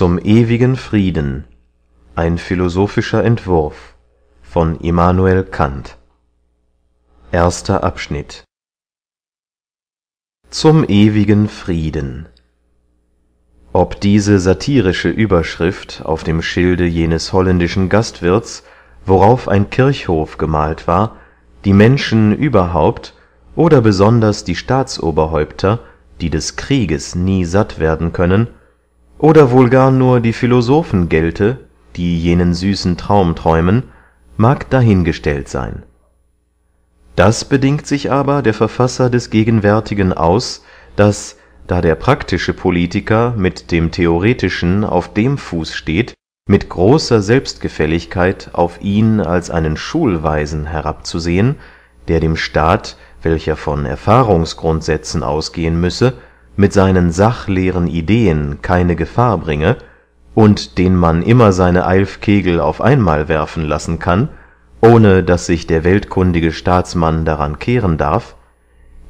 zum ewigen frieden ein philosophischer entwurf von immanuel kant Erster Abschnitt zum ewigen frieden ob diese satirische überschrift auf dem schilde jenes holländischen Gastwirts, worauf ein kirchhof gemalt war die menschen überhaupt oder besonders die staatsoberhäupter die des krieges nie satt werden können oder wohl gar nur die philosophen gelte die jenen süßen traum träumen mag dahingestellt sein das bedingt sich aber der verfasser des gegenwärtigen aus daß da der praktische politiker mit dem theoretischen auf dem fuß steht mit großer selbstgefälligkeit auf ihn als einen schulweisen herabzusehen der dem staat welcher von erfahrungsgrundsätzen ausgehen müsse mit seinen sachleeren ideen keine gefahr bringe und den man immer seine eilf kegel auf einmal werfen lassen kann ohne daß sich der weltkundige staatsmann daran kehren darf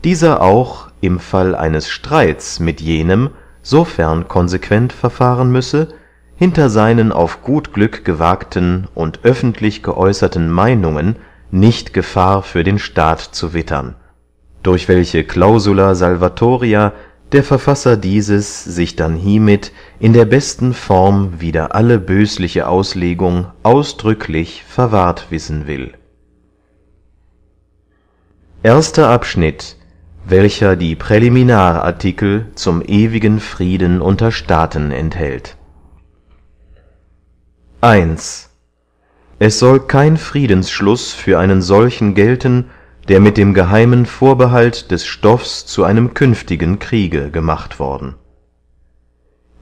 dieser auch im fall eines streits mit jenem sofern konsequent verfahren müsse hinter seinen auf gut glück gewagten und öffentlich geäußerten Meinungen nicht gefahr für den staat zu wittern durch welche clausula salvatoria der verfasser dieses sich dann hiemit in der besten form wider alle bösliche auslegung ausdrücklich verwahrt wissen will erster abschnitt welcher die präliminarartikel zum ewigen frieden unter staaten enthält es soll kein friedensschluß für einen solchen gelten der mit dem geheimen vorbehalt des stoffs zu einem künftigen kriege gemacht worden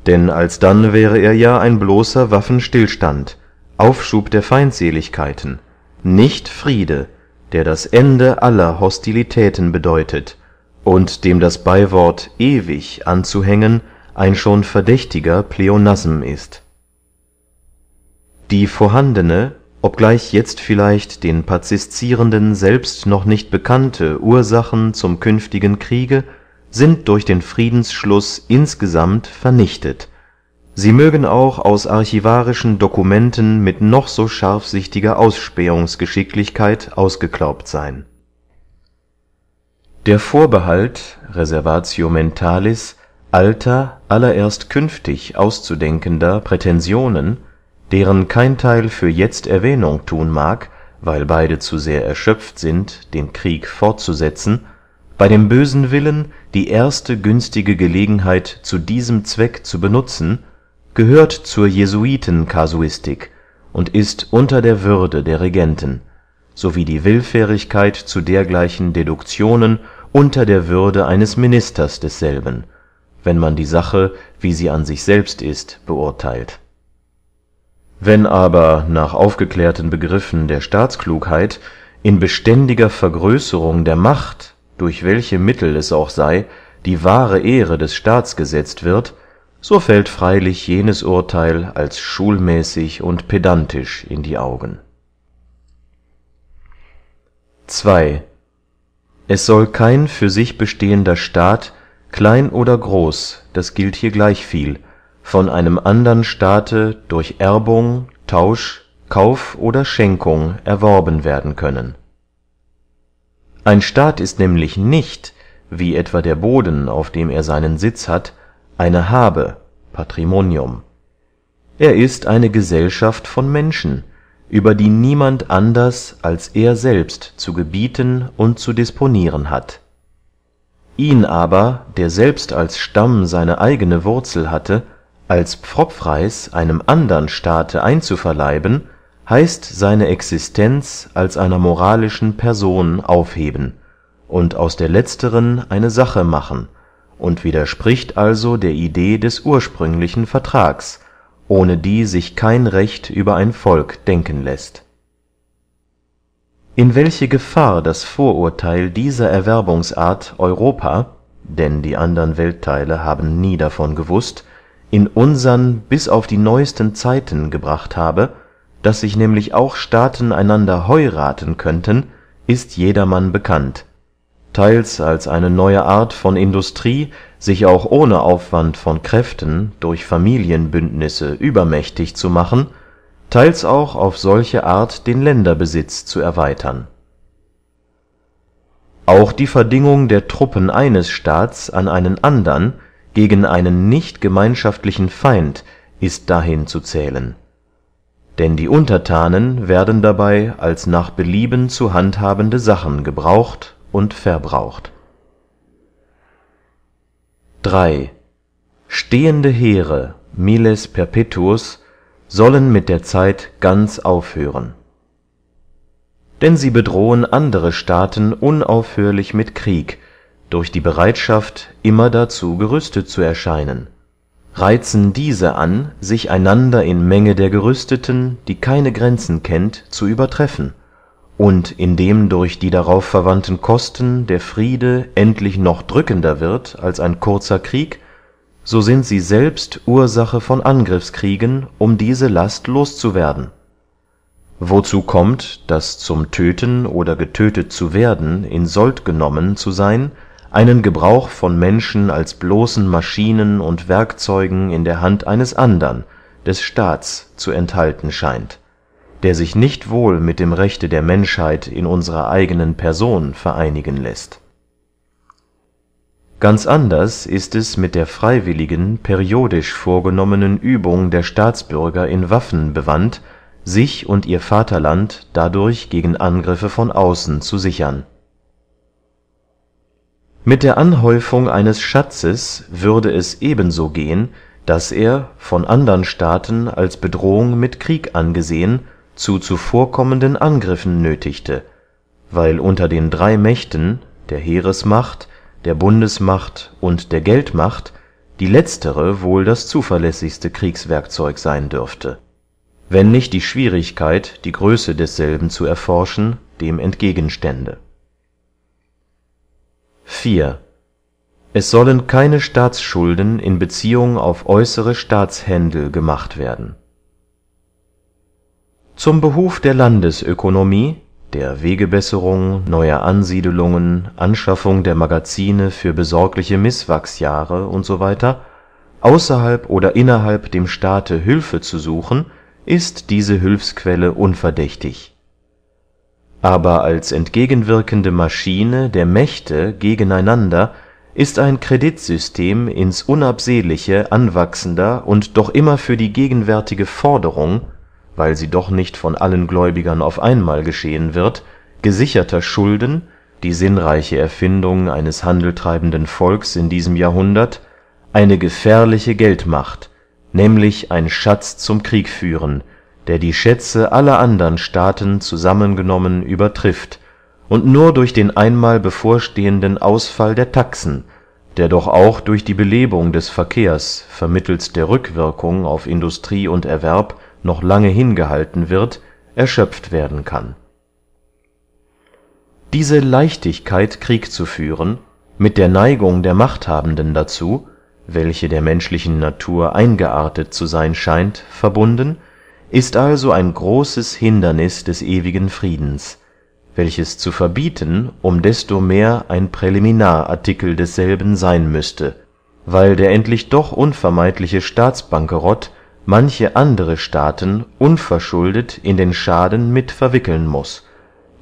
denn alsdann wäre er ja ein bloßer waffenstillstand aufschub der feindseligkeiten nicht friede der das ende aller hostilitäten bedeutet und dem das Beiwort ewig anzuhängen ein schon verdächtiger pleonasm ist die vorhandene obgleich jetzt vielleicht den paziszierenden selbst noch nicht bekannte ursachen zum künftigen kriege sind durch den friedensschluß insgesamt vernichtet sie mögen auch aus archivarischen Dokumenten mit noch so scharfsichtiger ausspähungsgeschicklichkeit ausgeklaubt sein. der vorbehalt reservatio mentalis alter allererst künftig auszudenkender Prätensionen deren kein Teil für jetzt erwähnung tun mag weil beide zu sehr erschöpft sind den krieg fortzusetzen bei dem bösen willen die erste günstige gelegenheit zu diesem zweck zu benutzen gehört zur Jesuitenkasuistik und ist unter der würde der regenten sowie die willfährigkeit zu dergleichen deduktionen unter der würde eines ministers desselben wenn man die sache wie sie an sich selbst ist beurteilt wenn aber nach aufgeklärten begriffen der staatsklugheit in beständiger vergrößerung der macht durch welche mittel es auch sey die wahre ehre des staats gesetzt wird so fällt freylich jenes urteil als schulmäßig und pedantisch in die augen 2. es soll kein für sich bestehender staat klein oder groß das gilt hier gleichviel von einem andern staate durch erbung tausch kauf oder schenkung erworben werden können ein staat ist nämlich nicht wie etwa der boden auf dem er seinen sitz hat eine habe patrimonium er ist eine gesellschaft von menschen über die niemand anders als er selbst zu gebieten und zu disponieren hat ihn aber der selbst als stamm seine eigene wurzel hatte als pfropfreis einem andern staate einzuverleiben heißt seine existenz als einer moralischen person aufheben und aus der letzteren eine sache machen und widerspricht also der idee des ursprünglichen vertrags ohne die sich kein recht über ein volk denken läßt in welche gefahr das vorurtheil dieser erwerbungsart europa denn die andern welttheile haben nie davon gewußt in unsern bis auf die neuesten zeiten gebracht habe daß sich nämlich auch staaten einander heuraten könnten ist jedermann bekannt theils als eine neue art von industrie sich auch ohne aufwand von kräften durch familienbündnisse übermächtig zu machen theils auch auf solche art den länderbesitz zu erweitern auch die verdingung der truppen eines staats an einen andern gegen einen nicht gemeinschaftlichen feind ist dahin zu zählen denn die Untertanen werden dabei als nach belieben zu handhabende sachen gebraucht und verbraucht 3. stehende heere miles perpetuus sollen mit der zeit ganz aufhören denn sie bedrohen andere staaten unaufhörlich mit krieg durch die bereitschaft immer dazu gerüstet zu erscheinen reizen diese an sich einander in menge der gerüsteten die keine grenzen kennt zu übertreffen und indem durch die darauf verwandten kosten der friede endlich noch drückender wird als ein kurzer krieg so sind sie selbst ursache von angriffskriegen um diese last loszuwerden. wozu kommt daß zum tödten oder getödtet zu werden in sold genommen zu seyn einen gebrauch von menschen als bloßen maschinen und werkzeugen in der hand eines andern des staats zu enthalten scheint der sich nicht wohl mit dem rechte der menschheit in unserer eigenen person vereinigen läßt ganz anders ist es mit der freiwilligen, periodisch vorgenommenen übung der staatsbürger in waffen bewandt sich und ihr vaterland dadurch gegen angriffe von außen zu sichern mit der anhäufung eines schatzes würde es ebenso gehen daß er von andern staaten als bedrohung mit krieg angesehen zu zuvorkommenden angriffen nötigte, weil unter den drei mächten der heeresmacht der bundesmacht und der geldmacht die letztere wohl das zuverlässigste kriegswerkzeug sein dürfte wenn nicht die schwierigkeit die größe desselben zu erforschen dem entgegenstände 4. Es sollen keine Staatsschulden in Beziehung auf äußere Staatshändel gemacht werden. Zum Behuf der Landesökonomie, der Wegebesserung, neuer Ansiedelungen, Anschaffung der Magazine für besorgliche Misswachsjahre usw. außerhalb oder innerhalb dem Staate Hilfe zu suchen, ist diese Hilfsquelle unverdächtig aber als entgegenwirkende maschine der mächte gegeneinander ist ein kreditsystem ins unabsehliche anwachsender und doch immer für die gegenwärtige forderung weil sie doch nicht von allen gläubigern auf einmal geschehen wird gesicherter schulden die sinnreiche erfindung eines handeltreibenden volks in diesem jahrhundert eine gefährliche geldmacht nämlich ein schatz zum Krieg führen, der die schätze aller andern staaten zusammengenommen übertrifft und nur durch den einmal bevorstehenden ausfall der taxen der doch auch durch die belebung des verkehrs vermittelst der rückwirkung auf industrie und erwerb noch lange hingehalten wird erschöpft werden kann diese leichtigkeit krieg zu führen mit der neigung der machthabenden dazu welche der menschlichen natur eingeartet zu seyn scheint verbunden ist also ein großes hinderniß des ewigen friedens welches zu verbieten um desto mehr ein präliminarartikel desselben sein müßte weil der endlich doch unvermeidliche staatsbankerott manche andere staaten unverschuldet in den schaden mit verwickeln muß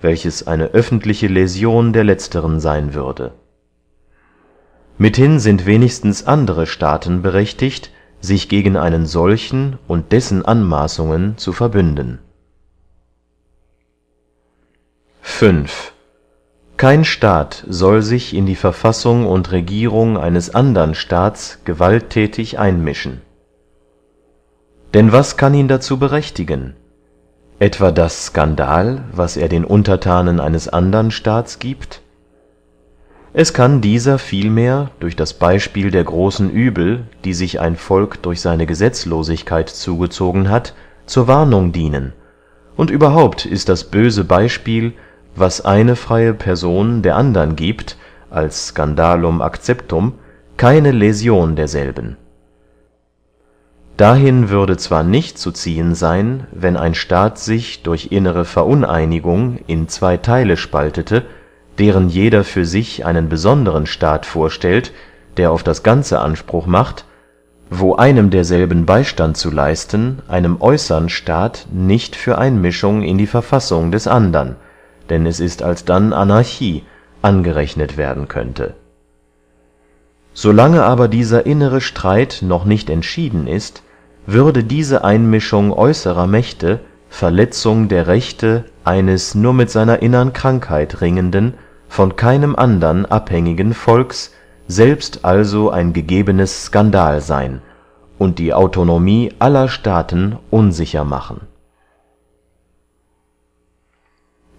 welches eine öffentliche läsion der letzteren sein würde mithin sind wenigstens andere staaten berechtigt sich gegen einen solchen und dessen anmaßungen zu verbünden kein staat soll sich in die verfassung und regierung eines andern staats gewalttätig einmischen denn was kann ihn dazu berechtigen etwa das skandal was er den Untertanen eines andern staats gibt? es kann dieser vielmehr durch das beyspiel der großen übel die sich ein volk durch seine gesetzlosigkeit zugezogen hat zur warnung dienen und überhaupt ist das böse beyspiel was eine freie person der andern giebt als scandalum acceptum keine läsion derselben dahin würde zwar nicht zu ziehen seyn wenn ein staat sich durch innere veruneinigung in zwey theile spaltete deren jeder für sich einen besonderen staat vorstellt der auf das ganze anspruch macht wo einem derselben beystand zu leisten einem äußern staat nicht für einmischung in die verfassung des andern denn es ist alsdann anarchie angerechnet werden könnte so lange aber dieser innere streit noch nicht entschieden ist würde diese einmischung äußerer mächte verletzung der rechte eines nur mit seiner innern krankheit ringenden von keinem andern abhängigen volks selbst also ein gegebenes skandal sein und die autonomie aller staaten unsicher machen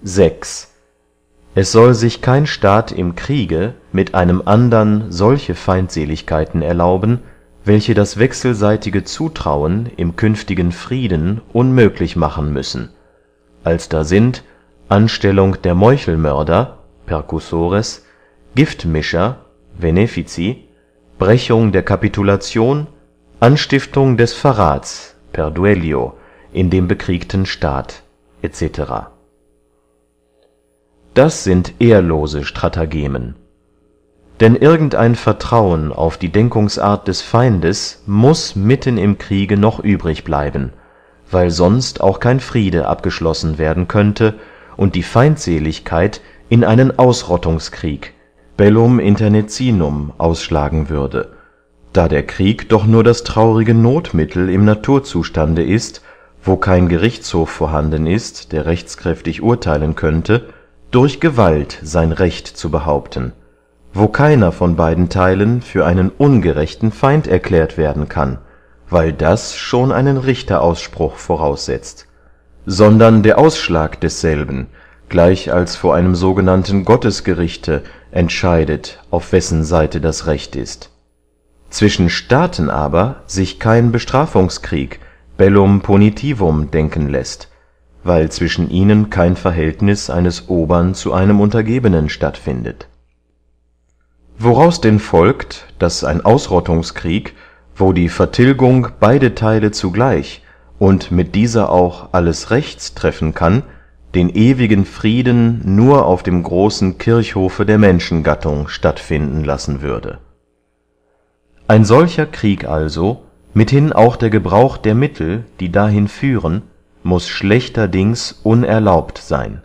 es soll sich kein staat im kriege mit einem andern solche feindseligkeiten erlauben welche das wechselseitige zutrauen im künftigen frieden unmöglich machen müssen als da sind anstellung der meuchelmörder percussores giftmischer Venefici, brechung der Kapitulation, anstiftung des Verrats, per duellio in dem bekriegten staat etc das sind ehrlose stratagemen denn irgend ein vertrauen auf die denkungsart des feindes muß mitten im kriege noch übrig bleiben weil sonst auch kein friede abgeschlossen werden könnte und die feindseligkeit in einen ausrottungskrieg bellum internecinum ausschlagen würde da der krieg doch nur das traurige nothmittel im naturzustande ist wo kein gerichtshof vorhanden ist der rechtskräftig urtheilen könnte durch gewalt sein recht zu behaupten wo keiner von beiden theilen für einen ungerechten feind erklärt werden kann weil das schon einen richterausspruch voraussetzt sondern der ausschlag desselben gleich als vor einem sogenannten Gottesgerichte entscheidet, auf wessen Seite das Recht ist; zwischen Staaten aber sich kein Bestrafungskrieg bellum punitivum denken läßt, weil zwischen ihnen kein Verhältnis eines Obern zu einem Untergebenen stattfindet. Woraus denn folgt, daß ein Ausrottungskrieg, wo die Vertilgung beide theile zugleich und mit dieser auch alles Rechts treffen kann den ewigen frieden nur auf dem großen kirchhofe der menschengattung stattfinden lassen würde ein solcher krieg also mithin auch der gebrauch der mittel die dahin führen muß schlechterdings unerlaubt sein.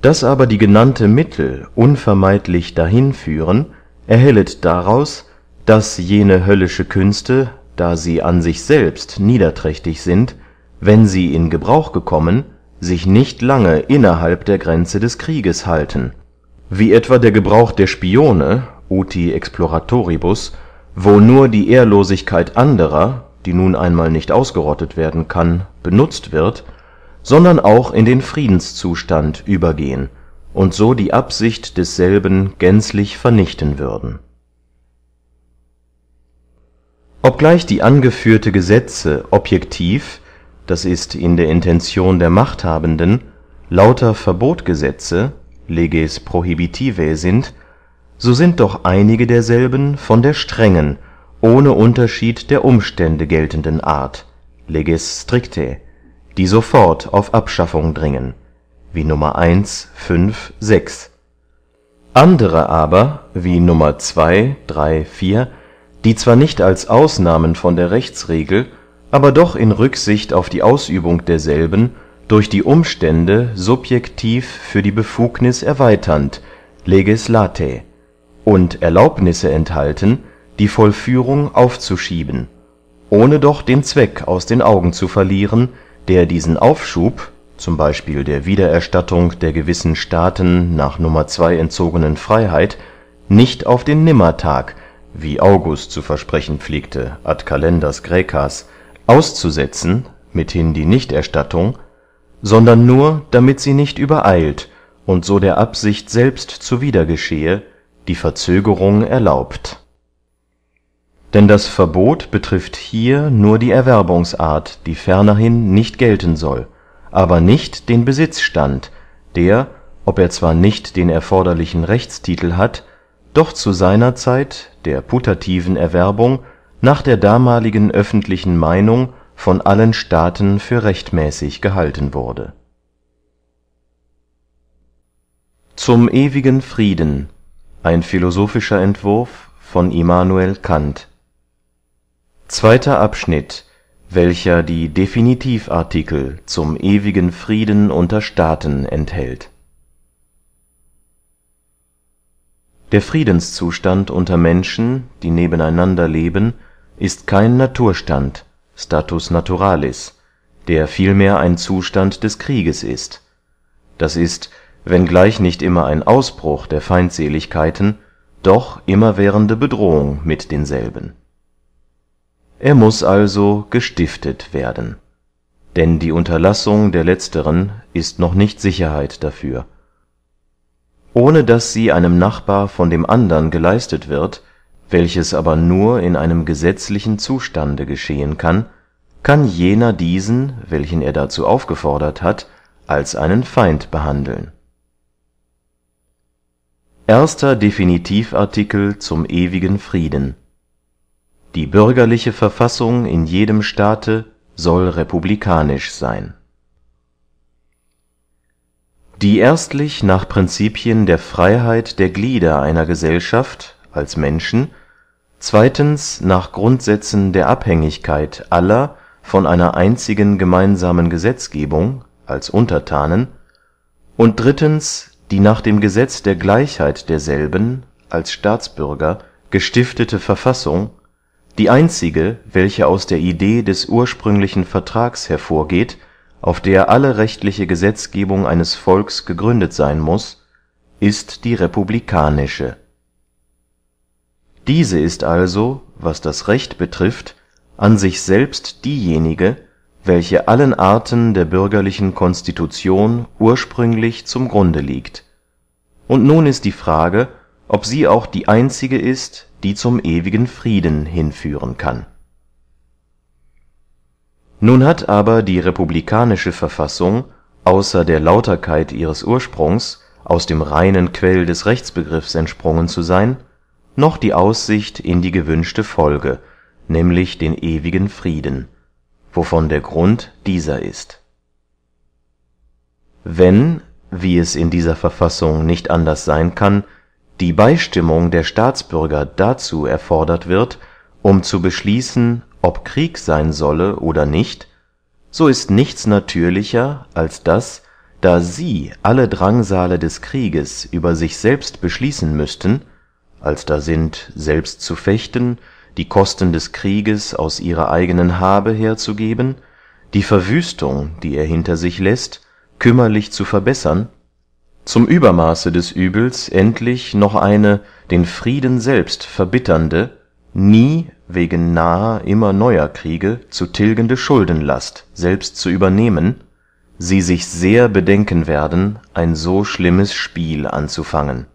daß aber die genannte mittel unvermeidlich dahin führen erhellet daraus daß jene höllische künste da sie an sich selbst niederträchtig sind wenn sie in gebrauch gekommen sich nicht lange innerhalb der grenze des krieges halten wie etwa der gebrauch der spione uti exploratoribus wo nur die ehrlosigkeit anderer die nun einmal nicht ausgerottet werden kann benutzt wird sondern auch in den friedenszustand übergehen und so die absicht desselben gänzlich vernichten würden obgleich die angeführte gesetze objektiv das ist in der intention der machthabenden lauter verbotgesetze leges prohibitivae sind so sind doch einige derselben von der strengen ohne unterschied der umstände geltenden art leges strictae die sofort auf abschaffung dringen wie Nummer nr andere aber wie Nummer nr die zwar nicht als ausnahmen von der rechtsregel aber doch in rücksicht auf die ausübung derselben durch die umstände subjektiv für die befugniß erweiternd leges latae und erlaubnisse enthalten die vollführung aufzuschieben ohne doch den zweck aus den augen zu verlieren der diesen aufschub z b der wiedererstattung der gewissen staaten nach ii entzogenen Freiheit, nicht auf den nimmertag wie august zu versprechen pflegte ad calendas graecas, auszusetzen mithin die nichterstattung sondern nur damit sie nicht übereilt und so der absicht selbst zuwider geschehe die verzögerung erlaubt denn das verbot betrifft hier nur die erwerbungsart die fernerhin nicht gelten soll aber nicht den besitzstand der ob er zwar nicht den erforderlichen rechtstitel hat doch zu seiner zeit der putativen erwerbung nach der damaligen öffentlichen meinung von allen staaten für rechtmäßig gehalten wurde zum ewigen frieden ein philosophischer entwurf von immanuel kant Zweiter Abschnitt, welcher die definitivartikel zum ewigen frieden unter staaten enthält der friedenszustand unter menschen die nebeneinander leben ist kein naturstand status naturalis der vielmehr ein zustand des krieges ist d i wenn gleich nicht immer ein ausbruch der feindseligkeiten doch immerwährende bedrohung mit denselben er muß also gestiftet werden denn die unterlassung der letzteren ist noch nicht sicherheit dafür ohne daß sie einem nachbar von dem andern geleistet wird welches aber nur in einem gesetzlichen zustande geschehen kann kann jener diesen welchen er dazu aufgefordert hat als einen feind behandeln erster definitivartikel zum ewigen frieden die bürgerliche verfassung in jedem staate soll republikanisch sein. die erstlich nach Prinzipien der Freiheit der glieder einer gesellschaft als menschen zweitens nach grundsätzen der abhängigkeit aller von einer einzigen gemeinsamen gesetzgebung als untertanen und drittens die nach dem gesetz der gleichheit derselben als staatsbürger gestiftete verfassung die einzige welche aus der idee des ursprünglichen vertrags hervorgeht auf der alle rechtliche gesetzgebung eines volks gegründet sein muß ist die republikanische diese ist also was das recht betrifft an sich selbst diejenige welche allen arten der bürgerlichen constitution ursprünglich zum grunde liegt und nun ist die frage ob sie auch die einzige ist die zum ewigen frieden hinführen kann nun hat aber die republikanische verfassung außer der lauterkeit ihres ursprungs aus dem reinen quell des rechtsbegriffs entsprungen zu seyn noch die aussicht in die gewünschte folge nämlich den ewigen frieden wovon der grund dieser ist wenn wie es in dieser verfassung nicht anders seyn kann die Beistimmung der staatsbürger dazu erfordert wird um zu beschließen ob krieg seyn solle oder nicht so ist nichts natürlicher als daß da sie alle drangsale des krieges über sich selbst beschließen müßten als da sind selbst zu fechten die kosten des krieges aus ihrer eigenen habe herzugeben die verwüstung die er hinter sich läßt kümmerlich zu verbessern zum übermaße des übels endlich noch eine den frieden selbst verbitternde nie wegen naher immer neuer kriege zu tilgende schuldenlast selbst zu übernehmen sie sich sehr bedenken werden ein so schlimmes spiel anzufangen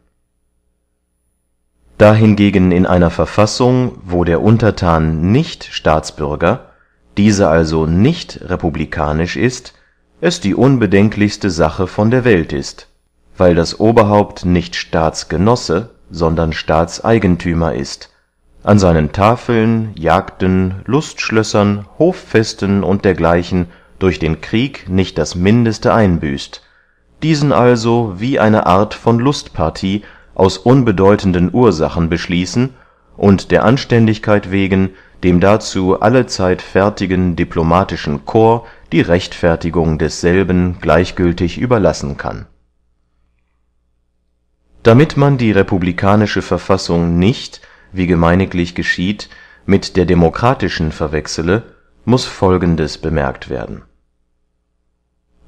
da hingegen in einer verfassung wo der unterthan nicht staatsbürger diese also nicht republikanisch ist es die unbedenklichste sache von der welt ist weil das oberhaupt nicht staatsgenosse sondern staatseigentümer ist an seinen tafeln jagden lustschlössern hoffesten und dergleichen durch den krieg nicht das mindeste einbüßt diesen also wie eine art von lustpartie aus unbedeutenden ursachen beschließen und der anständigkeit wegen dem dazu allezeit fertigen diplomatischen corps die rechtfertigung desselben gleichgültig überlassen kann damit man die republikanische verfassung nicht wie gemeiniglich geschieht mit der demokratischen verwechsele muß folgendes bemerkt werden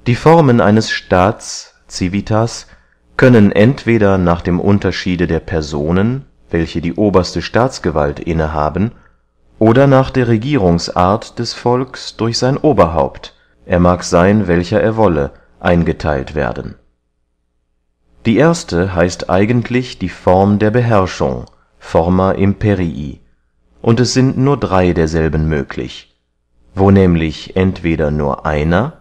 die formen eines staats civitas können entweder nach dem unterschiede der personen welche die oberste staatsgewalt innehaben, oder nach der regierungsart des volks durch sein oberhaupt er mag seyn welcher er wolle eingeteilt werden die erste heißt eigentlich die form der beherrschung forma imperii und es sind nur drey derselben möglich wo nämlich entweder nur einer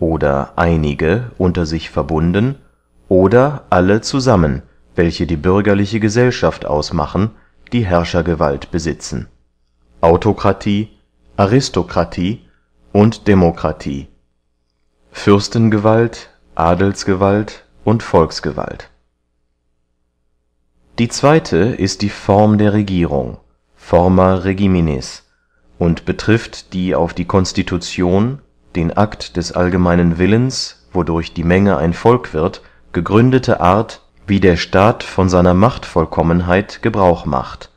oder einige unter sich verbunden oder alle zusammen welche die bürgerliche gesellschaft ausmachen die herrschergewalt besitzen autokratie aristokratie und demokratie fürstengewalt adelsgewalt und volksgewalt die zweite ist die form der regierung forma Regiminis, und betrifft die auf die Konstitution, den akt des allgemeinen willens wodurch die menge ein volk wird gegründete art wie der staat von seiner machtvollkommenheit gebrauch macht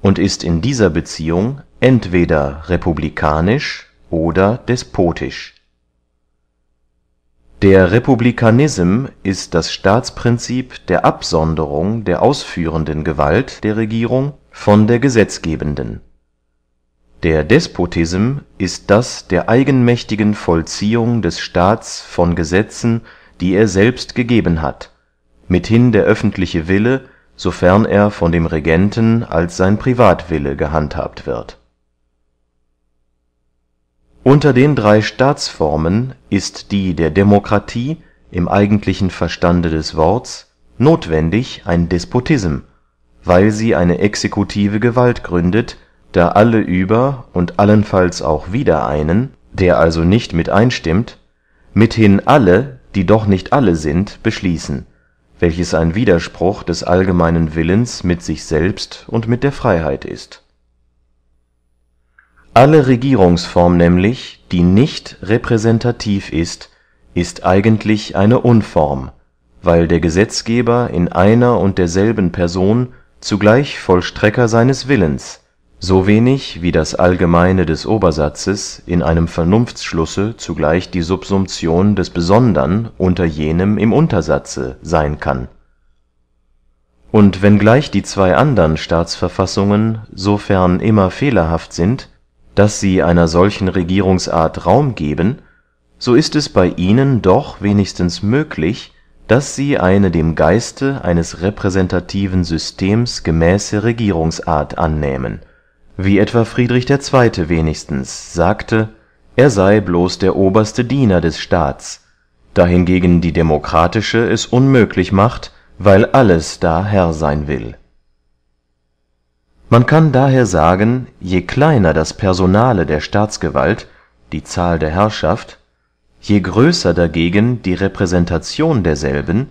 und ist in dieser beziehung entweder republikanisch oder despotisch der republikanism ist das staatsprincip der absonderung der ausführenden gewalt der regierung von der gesetzgebenden der despotism ist das der eigenmächtigen vollziehung des staats von gesetzen die er selbst gegeben hat mithin der öffentliche wille sofern er von dem regenten als sein privatwille gehandhabt wird unter den drey staatsformen ist die der demokratie im eigentlichen verstande des worts nothwendig ein despotism weil sie eine exekutive gewalt gründet da alle über und allenfalls auch wider einen der also nicht mit einstimmt mithin alle die doch nicht alle sind beschließen welches ein widerspruch des allgemeinen willens mit sich selbst und mit der Freiheit ist alle regierungsform nämlich die nicht repräsentativ ist ist eigentlich eine unform weil der gesetzgeber in einer und derselben person zugleich vollstrecker seines willens so wenig wie das allgemeine des obersatzes in einem Vernunftsschlusse zugleich die Subsumption des besondern unter jenem im untersatze sein kann und wenngleich die zwei andern staatsverfassungen so fern immer fehlerhaft sind daß sie einer solchen regierungsart raum geben so ist es bei ihnen doch wenigstens möglich daß sie eine dem geiste eines repräsentativen systems gemäße regierungsart annähmen wie etwa friedrich ii wenigstens sagte er sei bloß der oberste diener des staats dahingegen die demokratische es unmöglich macht weil alles da herr sein will man kann daher sagen je kleiner das personale der staatsgewalt die zahl der herrschaft je größer dagegen die repräsentation derselben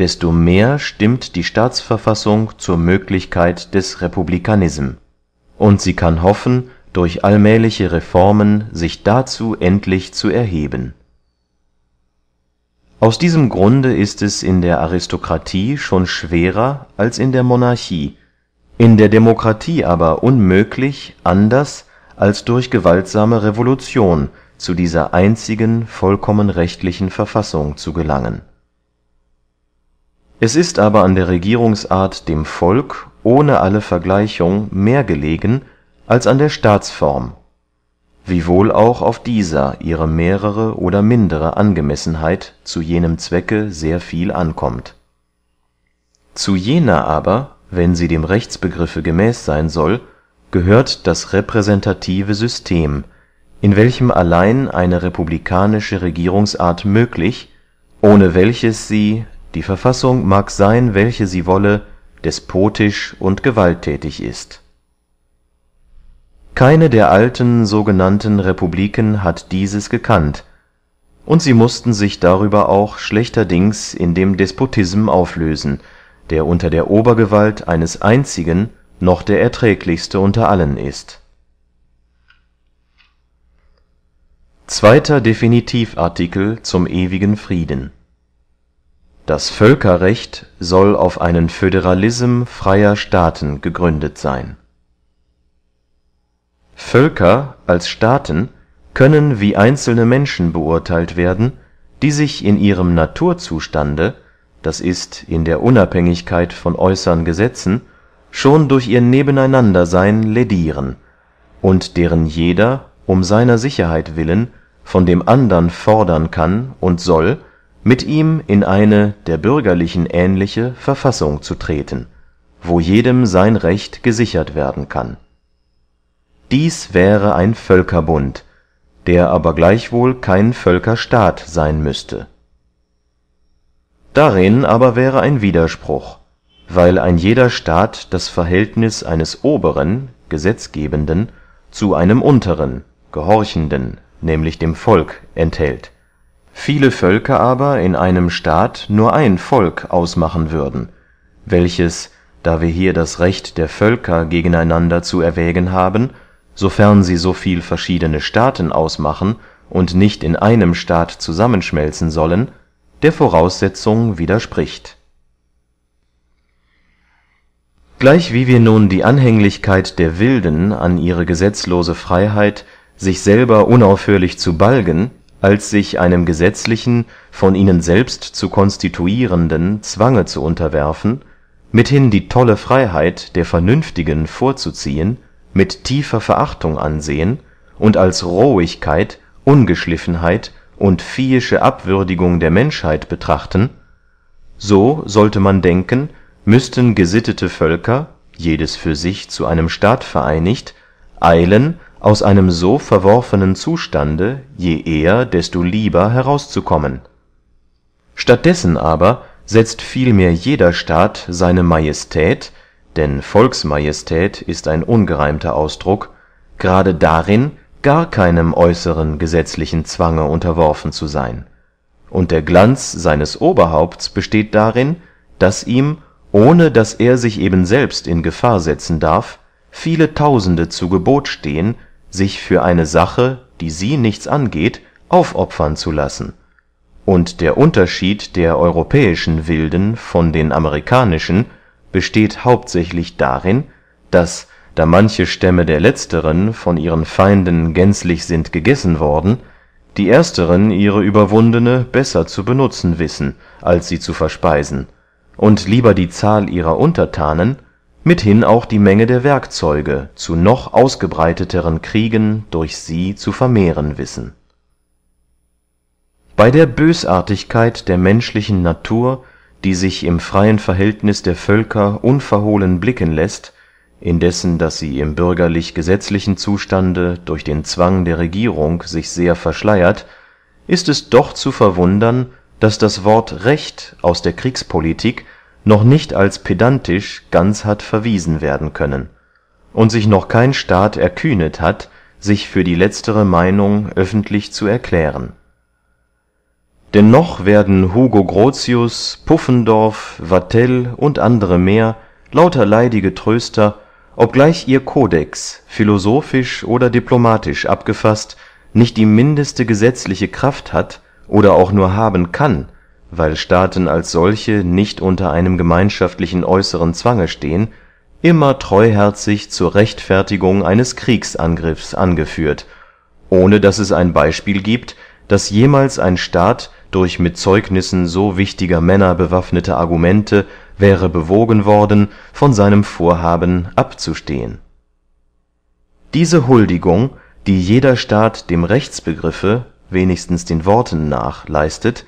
desto mehr stimmt die staatsverfassung zur möglichkeit des republikanism und sie kann hoffen durch allmähliche reformen sich dazu endlich zu erheben aus diesem grunde ist es in der aristokratie schon schwerer als in der monarchie in der demokratie aber unmöglich anders als durch gewaltsame revolution zu dieser einzigen vollkommen rechtlichen verfassung zu gelangen es ist aber an der regierungsart dem volk ohne alle vergleichung mehr gelegen als an der staatsform wiewohl auch auf dieser ihre mehrere oder mindere angemessenheit zu jenem zwecke sehr viel ankommt zu jener aber wenn sie dem rechtsbegriffe gemäß seyn soll gehört das repräsentative system in welchem allein eine republikanische regierungsart möglich ohne welches sie die verfassung mag sein welche sie wolle despotisch und gewalttätig ist keine der alten sogenannten republiken hat dieses gekannt und sie mußten sich darüber auch schlechterdings in dem despotism auflösen der unter der obergewalt eines einzigen noch der erträglichste unter allen ist Zweiter definitivartikel zum ewigen frieden das völkerrecht soll auf einen föderalism freier staaten gegründet sein. völker als staaten können wie einzelne menschen beurteilt werden die sich in ihrem naturzustande d i in der unabhängigkeit von äußern gesetzen schon durch ihr Nebeneinandersein lädiren und deren jeder um seiner sicherheit willen von dem andern fordern kann und soll mit ihm in eine der bürgerlichen ähnliche verfassung zu treten wo jedem sein recht gesichert werden kann dies wäre ein völkerbund der aber gleichwohl kein völkerstaat sein müßte darin aber wäre ein widerspruch weil ein jeder staat das verhältnis eines oberen gesetzgebenden zu einem unteren gehorchenden nämlich dem volk enthält viele völker aber in einem staat nur ein volk ausmachen würden welches da wir hier das recht der völker gegeneinander zu erwägen haben sofern sie so viel verschiedene staaten ausmachen und nicht in einem staat zusammenschmelzen sollen der voraussetzung widerspricht gleichwie wir nun die anhänglichkeit der wilden an ihre gesetzlose Freiheit, sich selber unaufhörlich zu balgen als sich einem gesetzlichen von ihnen selbst zu konstituierenden zwange zu unterwerfen mithin die tolle Freiheit der vernünftigen vorzuziehen mit tiefer verachtung ansehen und als rohigkeit ungeschliffenheit und viehische abwürdigung der menschheit betrachten so sollte man denken müßten gesittete völker jedes für sich zu einem staat vereinigt eilen aus einem so verworfenen zustande je eher desto lieber herauszukommen statt dessen aber setzt vielmehr jeder staat seine majestät denn volksmajestät ist ein ungereimter ausdruck gerade darin gar keinem äußeren gesetzlichen zwange unterworfen zu sein. und der glanz seines oberhaupts besteht darin daß ihm ohne daß er sich eben selbst in gefahr setzen darf viele tausende zu Gebot stehen sich für eine sache die sie nichts angeht aufopfern zu lassen und der unterschied der europäischen wilden von den amerikanischen besteht hauptsächlich darin daß da manche stämme der letzteren von ihren feinden gänzlich sind gegessen worden die ersteren ihre überwundene besser zu benutzen wissen als sie zu verspeisen und lieber die zahl ihrer unterthanen mithin auch die menge der werkzeuge zu noch ausgebreiteteren kriegen durch sie zu vermehren wissen bey der bösartigkeit der menschlichen natur die sich im freyen Verhältnis der völker unverhohlen blicken läßt indessen daß sie im bürgerlich gesetzlichen zustande durch den zwang der regierung sich sehr verschleyert ist es doch zu verwundern daß das wort recht aus der kriegspolitik noch nicht als pedantisch ganz hat verwiesen werden können und sich noch kein staat erkühnet hat sich für die letztere Meinung öffentlich zu erklären denn noch werden hugo grotius puffendorf Vattel und andere mehr lauter leidige tröster obgleich ihr codex philosophisch oder diplomatisch abgefaßt nicht die mindeste gesetzliche kraft hat oder auch nur haben kann weil staaten als solche nicht unter einem gemeinschaftlichen äußeren zwange stehen immer treuherzig zur rechtfertigung eines kriegsangriffs angeführt ohne daß es ein Beispiel giebt daß jemals ein staat durch mit zeugnissen so wichtiger männer bewaffnete argumente wäre bewogen worden von seinem vorhaben abzustehen diese huldigung die jeder staat dem rechtsbegriffe wenigstens den worten nach leistet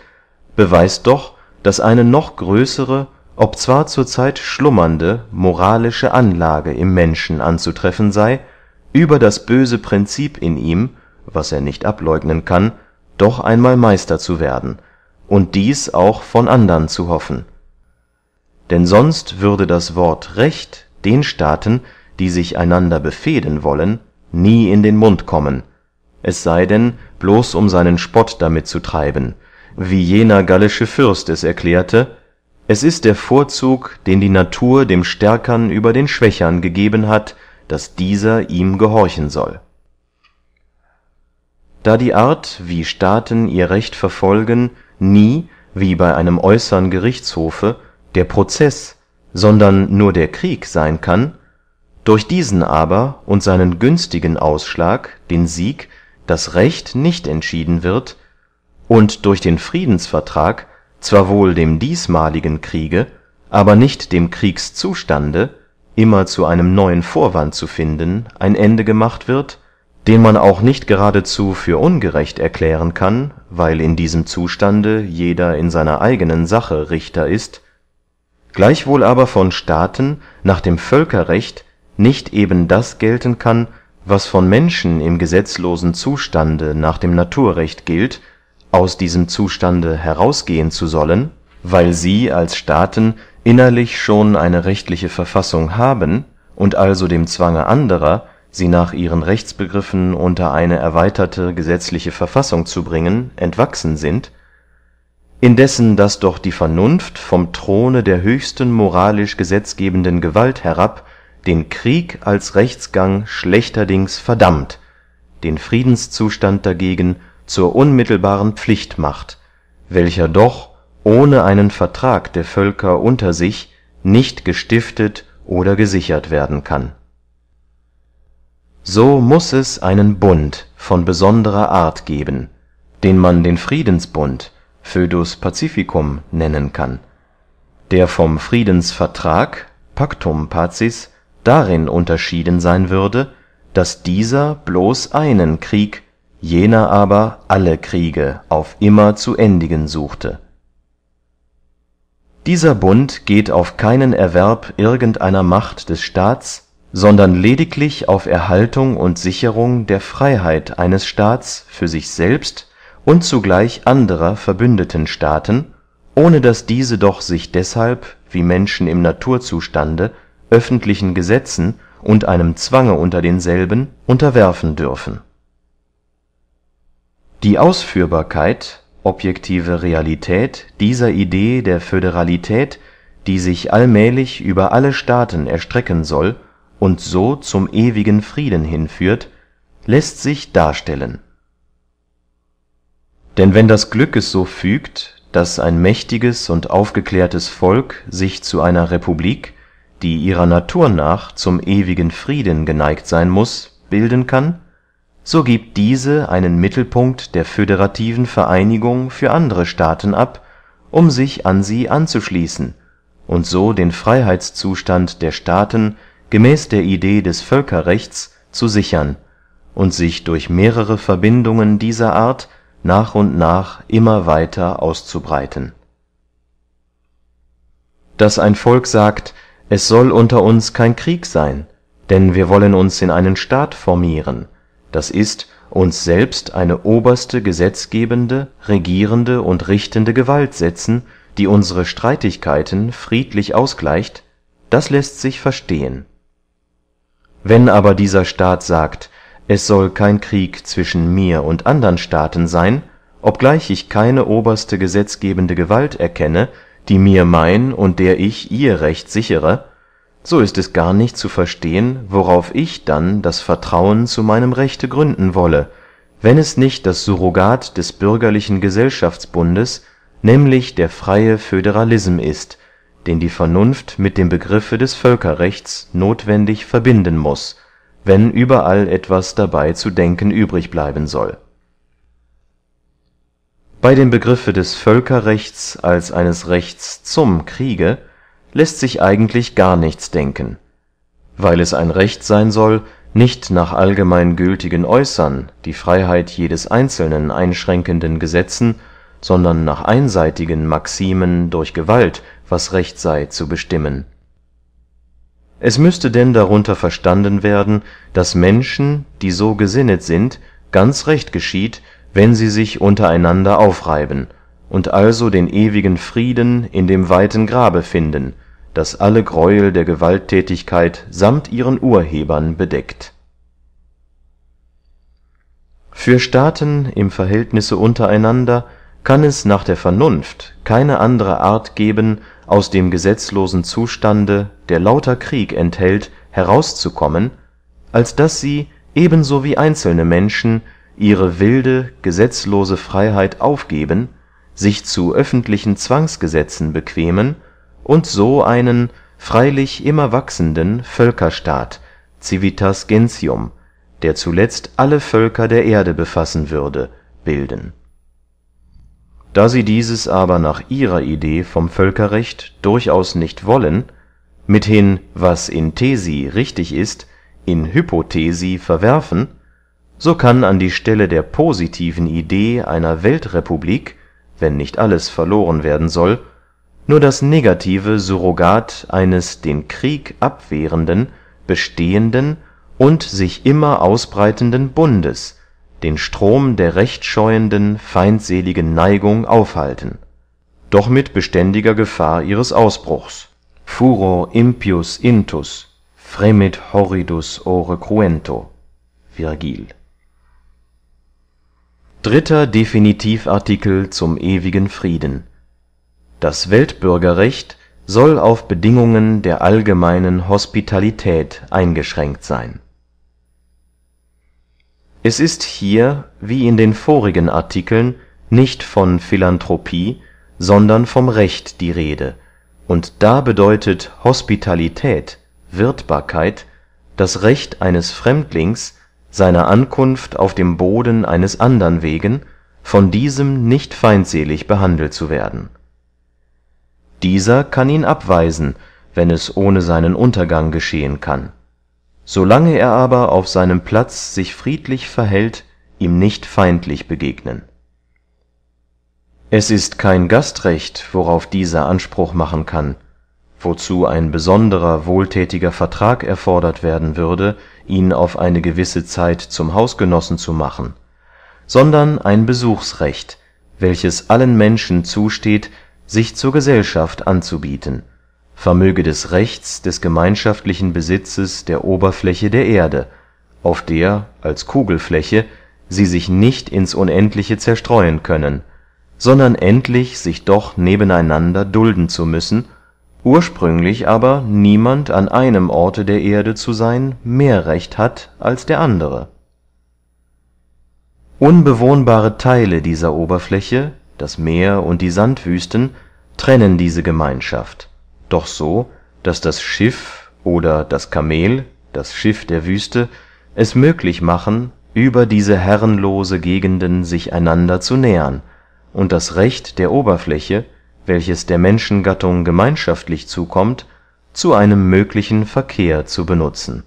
beweist doch daß eine noch größere obzwar zur zeit schlummernde moralische anlage im menschen anzutreffen sei, über das böse Prinzip in ihm was er nicht ableugnen kann doch einmal meister zu werden und dies auch von andern zu hoffen denn sonst würde das wort recht den staaten die sich einander befehden wollen nie in den mund kommen es sei denn bloß um seinen spott damit zu treiben wie jener gallische fürst es erklärte es ist der vorzug den die natur dem stärkern über den schwächern gegeben hat daß dieser ihm gehorchen soll da die art wie staaten ihr recht verfolgen nie wie bei einem äußern gerichtshofe der proceß sondern nur der krieg sein kann durch diesen aber und seinen günstigen ausschlag den sieg das recht nicht entschieden wird und durch den friedensvertrag zwar wohl dem diesmaligen kriege aber nicht dem kriegszustande immer zu einem neuen vorwand zu finden ein ende gemacht wird den man auch nicht geradezu für ungerecht erklären kann weil in diesem zustande jeder in seiner eigenen sache richter ist gleichwohl aber von staaten nach dem völkerrecht nicht eben das gelten kann was von menschen im gesetzlosen zustande nach dem naturrecht gilt aus diesem zustande herausgehen zu sollen weil sie als staaten innerlich schon eine rechtliche verfassung haben und also dem zwange anderer sie nach ihren rechtsbegriffen unter eine erweiterte gesetzliche verfassung zu bringen entwachsen sind indessen daß doch die vernunft vom throne der höchsten moralisch gesetzgebenden gewalt herab den krieg als rechtsgang schlechterdings verdammt den friedenszustand dagegen zur unmittelbaren pflicht macht welcher doch ohne einen vertrag der völker unter sich nicht gestiftet oder gesichert werden kann so muß es einen bund von besonderer art geben den man den friedensbund Födus pacificum nennen kann der vom friedensvertrag pactum pacis darin unterschieden seyn würde daß dieser bloß einen krieg jener aber alle kriege auf immer zu endigen suchte dieser bund geht auf keinen erwerb irgendeiner macht des staats sondern lediglich auf erhaltung und sicherung der Freiheit eines staats für sich selbst und zugleich anderer verbündeten staaten ohne daß diese doch sich deshalb wie menschen im naturzustande öffentlichen gesetzen und einem zwange unter denselben unterwerfen dürfen die ausführbarkeit objektive realität dieser idee der föderalität die sich allmählich über alle staaten erstrecken soll und so zum ewigen frieden hinführt lässt sich darstellen denn wenn das glück es so fügt daß ein mächtiges und aufgeklärtes volk sich zu einer republik die ihrer natur nach zum ewigen frieden geneigt sein muß bilden kann so gibt diese einen mittelpunkt der föderativen vereinigung für andere staaten ab um sich an sie anzuschließen und so den Freiheitszustand der staaten gemäß der idee des völkerrechts zu sichern und sich durch mehrere verbindungen dieser art nach und nach immer weiter auszubreiten Dass ein volk sagt es soll unter uns kein krieg sein, denn wir wollen uns in einen staat formieren, d i uns selbst eine oberste gesetzgebende regierende und richtende gewalt setzen die unsere streitigkeiten friedlich ausgleicht das läßt sich verstehen wenn aber dieser staat sagt es soll kein krieg zwischen mir und andern staaten sein obgleich ich keine oberste gesetzgebende gewalt erkenne die mir mein und der ich ihr recht sichere so ist es gar nicht zu verstehen worauf ich dann das vertrauen zu meinem rechte gründen wolle wenn es nicht das surrogat des bürgerlichen gesellschaftsbundes nämlich der freie föderalism ist den die vernunft mit dem begriffe des völkerrechts notwendig verbinden muß wenn überall etwas dabei zu denken übrig bleiben soll Bei dem begriffe des völkerrechts als eines rechts zum kriege läßt sich eigentlich gar nichts denken weil es ein recht sein soll nicht nach allgemein gültigen äußern die Freiheit jedes einzelnen einschränkenden gesetzen sondern nach einseitigen maximen durch gewalt was recht sey zu bestimmen es müßte denn darunter verstanden werden daß menschen die so gesinnet sind ganz recht geschieht wenn sie sich untereinander aufreiben und also den ewigen frieden in dem weiten grabe finden das alle Gräuel der gewaltthätigkeit sammt ihren urhebern bedeckt für staaten im verhältnisse unter einander kann es nach der vernunft keine andere art geben aus dem gesetzlosen zustande der lauter krieg enthält herauszukommen als daß sie eben so wie einzelne menschen ihre wilde gesetzlose Freiheit aufgeben sich zu öffentlichen zwangsgesetzen bequemen und so einen freilich immer wachsenden völkerstaat civitas gentium der zuletzt alle völker der erde befassen würde bilden da sie dieses aber nach ihrer idee vom völkerrecht durchaus nicht wollen mithin was in thesi richtig ist in hypothesi verwerfen so kann an die stelle der positiven idee einer Weltrepublik wenn nicht alles verloren werden soll nur das negative surrogat eines den krieg abwehrenden bestehenden und sich immer ausbreitenden bundes den strom der rechtscheuenden feindseligen neigung aufhalten doch mit beständiger gefahr ihres ausbruchs furor impius intus fremit horridus ore cruento. Virgil dritter definitivartikel zum ewigen frieden das weltbürgerrecht soll auf bedingungen der allgemeinen hospitalität eingeschränkt sein. es ist hier wie in den vorigen artikeln nicht von philanthropie sondern vom recht die rede und da bedeutet hospitalität wirthbarkeit das recht eines fremdlings seiner ankunft auf dem boden eines andern wegen von diesem nicht feindselig behandelt zu werden dieser kann ihn abweisen wenn es ohne seinen untergang geschehen kann solange er aber auf seinem platz sich friedlich verhält ihm nicht feindlich begegnen es ist kein gastrecht worauf dieser anspruch machen kann wozu ein besonderer wohltätiger vertrag erfordert werden würde ihn auf eine gewisse zeit zum hausgenossen zu machen sondern ein besuchsrecht welches allen menschen zusteht sich zur gesellschaft anzubieten vermöge des rechts des gemeinschaftlichen besitzes der oberfläche der erde auf der als kugelfläche sie sich nicht ins unendliche zerstreuen können sondern endlich sich doch nebeneinander dulden zu müssen ursprünglich aber niemand an einem orte der erde zu sein mehr recht hat als der andere unbewohnbare Teile dieser oberfläche das meer und die sandwüsten trennen diese gemeinschaft doch so daß das schiff oder das Kamel, das schiff der wüste es möglich machen über diese herrenlose gegenden sich einander zu nähern und das recht der oberfläche welches der menschengattung gemeinschaftlich zukommt zu einem möglichen verkehr zu benutzen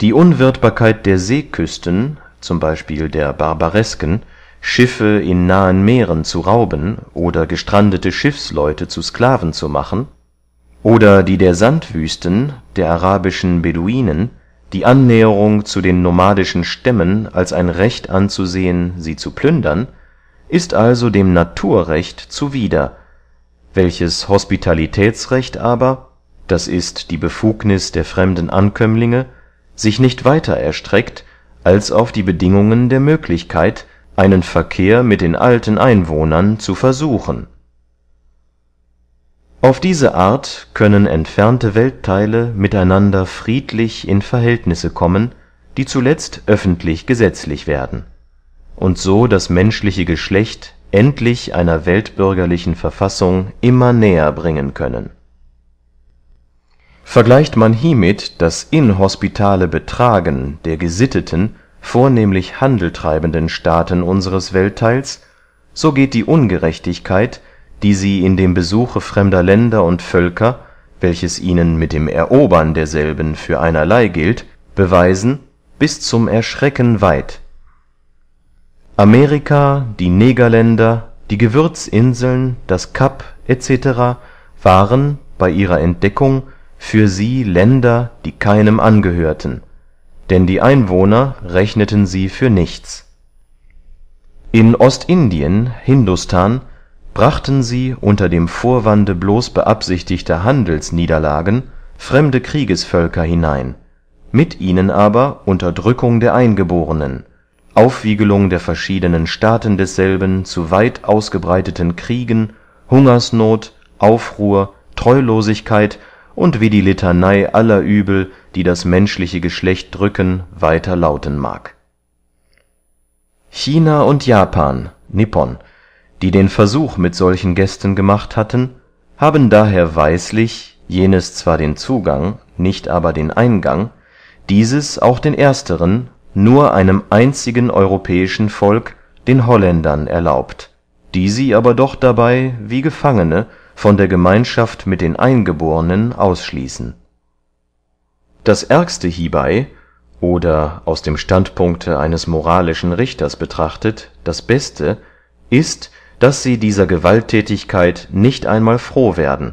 die unwirthbarkeit der seeküsten z b der barbaresken schiffe in nahen meeren zu rauben oder gestrandete schiffsleute zu sklaven zu machen oder die der sandwüsten der arabischen beduinen die annäherung zu den nomadischen stämmen als ein recht anzusehen sie zu plündern ist also dem naturrecht zuwider welches hospitalitätsrecht aber d ist die Befugnis der fremden ankömmlinge sich nicht weiter erstreckt als auf die bedingungen der möglichkeit einen verkehr mit den alten einwohnern zu versuchen auf diese art können entfernte Weltteile miteinander friedlich in verhältnisse kommen die zuletzt öffentlich gesetzlich werden und so das menschliche geschlecht endlich einer weltbürgerlichen verfassung immer näher bringen können vergleicht man hiemit das inhospitale betragen der gesitteten vornehmlich handeltreibenden staaten unseres Weltteils, so geht die ungerechtigkeit die sie in dem besuche fremder länder und völker welches ihnen mit dem erobern derselben für einerlei gilt beweisen bis zum erschrecken weit amerika die negerländer die gewürzinseln das kap etc waren bei ihrer entdeckung für sie länder die keinem angehörten denn die einwohner rechneten sie für nichts in ostindien hindustan brachten sie unter dem vorwande bloß beabsichtigter handelsniederlagen fremde kriegesvölker hinein mit ihnen aber unterdrückung der eingeborenen aufwiegelung der verschiedenen staaten desselben zu weit ausgebreiteten kriegen hungersnot aufruhr treulosigkeit und wie die litanei aller übel die das menschliche geschlecht drücken weiter lauten mag china und japan nippon die den versuch mit solchen gästen gemacht hatten haben daher weislich jenes zwar den zugang nicht aber den eingang dieses auch den ersteren nur einem einzigen europäischen volk den holländern erlaubt die sie aber doch dabei wie gefangene von der gemeinschaft mit den eingeborenen ausschließen das ärgste hiebei oder aus dem standpunkte eines moralischen richters betrachtet das beste ist daß sie dieser gewalttätigkeit nicht einmal froh werden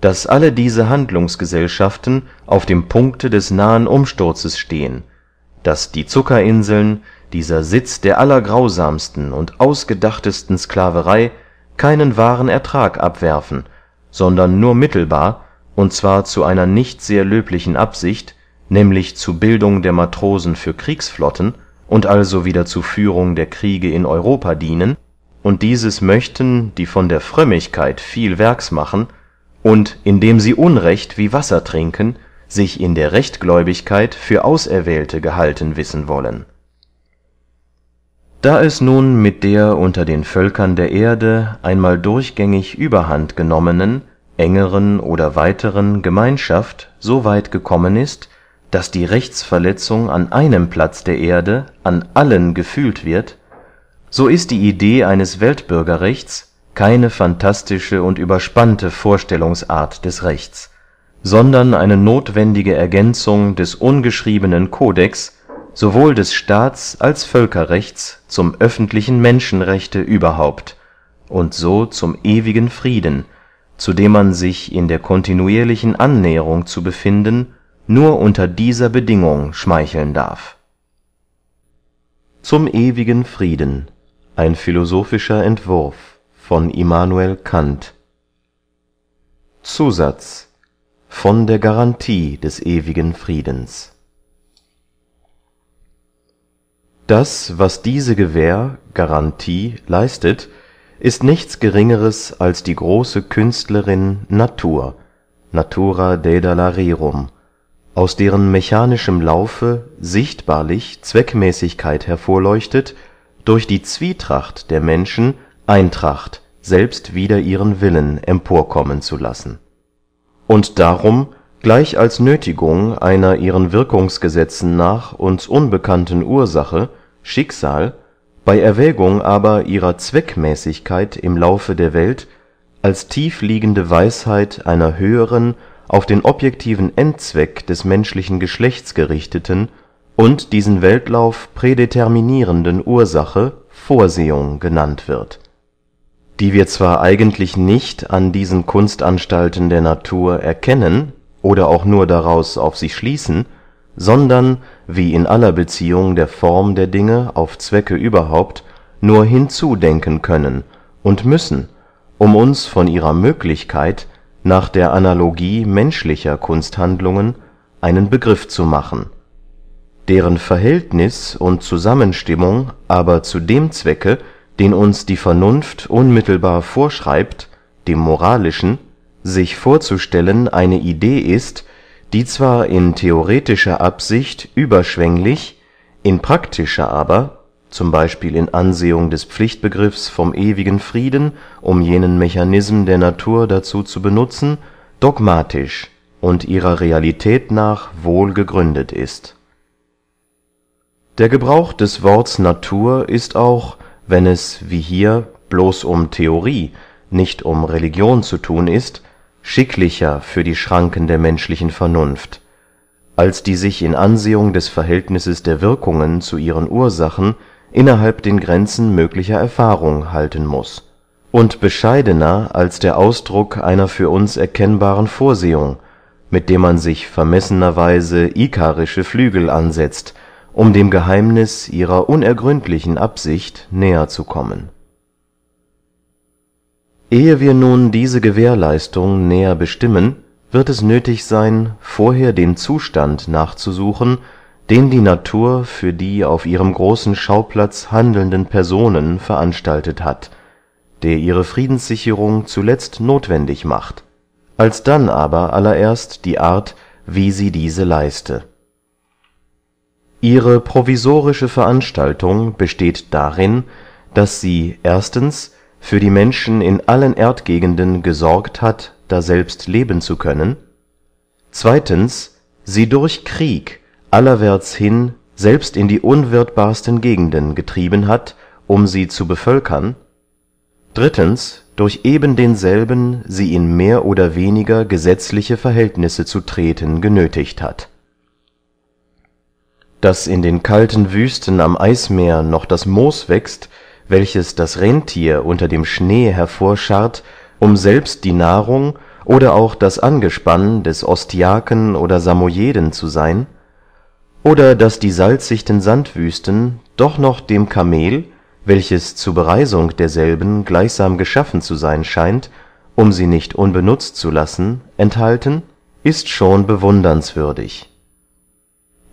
daß alle diese handlungsgesellschaften auf dem punkte des nahen umsturzes stehen daß die zuckerinseln dieser sitz der allergrausamsten und ausgedachtesten sklaverei keinen wahren ertrag abwerfen sondern nur mittelbar und zwar zu einer nicht sehr löblichen absicht nämlich zu bildung der matrosen für kriegsflotten und also wieder zu führung der kriege in europa dienen und dieses möchten die von der frömmigkeit viel werks machen und indem sie unrecht wie wasser trinken sich in der rechtgläubigkeit für auserwählte gehalten wissen wollen da es nun mit der unter den völkern der erde einmal durchgängig überhand genommenen engeren oder weiteren gemeinschaft so weit gekommen ist daß die rechtsverletzung an einem platz der erde an allen gefühlt wird so ist die idee eines weltbürgerrechts keine phantastische und überspannte vorstellungsart des rechts sondern eine nothwendige ergänzung des ungeschriebenen codex sowohl des staats als völkerrechts zum öffentlichen menschenrechte überhaupt und so zum ewigen frieden zu dem man sich in der kontinuierlichen annäherung zu befinden nur unter dieser bedingung schmeicheln darf zum ewigen frieden ein philosophischer entwurf von immanuel kant zusatz von der garantie des ewigen friedens das was diese gewähr garantie leistet ist nichts geringeres als die große künstlerin natur natura daedala rerum aus deren mechanischem laufe sichtbarlich zweckmäßigkeit hervorleuchtet durch die zwietracht der menschen eintracht selbst wider ihren willen emporkommen zu lassen und darum gleich als nöthigung einer ihren wirkungsgesetzen nach uns unbekannten ursache schicksal bei erwägung aber ihrer zweckmäßigkeit im laufe der welt als tiefliegende weisheit einer höheren auf den objektiven endzweck des menschlichen geschlechts gerichteten und diesen weltlauf prädeterminierenden ursache vorsehung genannt wird die wir zwar eigentlich nicht an diesen kunstanstalten der natur erkennen oder auch nur daraus auf sie schließen sondern wie in aller beziehung der form der dinge auf zwecke überhaupt nur hinzudenken können und müssen um uns von ihrer möglichkeit nach der analogie menschlicher kunsthandlungen einen begriff zu machen deren Verhältnis und zusammenstimmung aber zu dem zwecke den uns die vernunft unmittelbar vorschreibt dem moralischen sich vorzustellen eine idee ist die zwar in theoretischer absicht überschwänglich in praktischer aber z b in ansehung des pflichtbegriffs vom ewigen frieden um jenen mechanism der natur dazu zu benutzen dogmatisch und ihrer realität nach wohl gegründet ist der gebrauch des worts natur ist auch wenn es wie hier bloß um theorie nicht um religion zu tun ist schicklicher für die schranken der menschlichen vernunft als die sich in ansehung des verhältnisses der wirkungen zu ihren ursachen innerhalb den grenzen möglicher erfahrung halten muß und bescheidener als der ausdruck einer für uns erkennbaren vorsehung mit dem man sich vermessenerweise ikarische flügel ansetzt um dem geheimnis ihrer unergründlichen absicht näher zu kommen ehe wir nun diese gewährleistung näher bestimmen wird es nötig sein, vorher den zustand nachzusuchen den die natur für die auf ihrem großen schauplatz handelnden personen veranstaltet hat der ihre friedenssicherung zuletzt notwendig macht alsdann aber allererst die art wie sie diese leiste ihre provisorische veranstaltung besteht darin daß sie erstens für die menschen in allen erdgegenden gesorgt hat daselbst leben zu können zweitens sie durch krieg allerwärts hin selbst in die unwirtbarsten gegenden getrieben hat um sie zu bevölkern drittens durch eben denselben sie in mehr oder weniger gesetzliche verhältnisse zu treten genötigt hat daß in den kalten wüsten am eismeer noch das moos wächst welches das renntier unter dem schnee hervorscharrt um selbst die nahrung oder auch das angespann des ostiaken oder samojeden zu sein oder daß die salzichten sandwüsten doch noch dem kamel welches zu bereisung derselben gleichsam geschaffen zu sein scheint um sie nicht unbenutzt zu lassen enthalten ist schon bewundernswürdig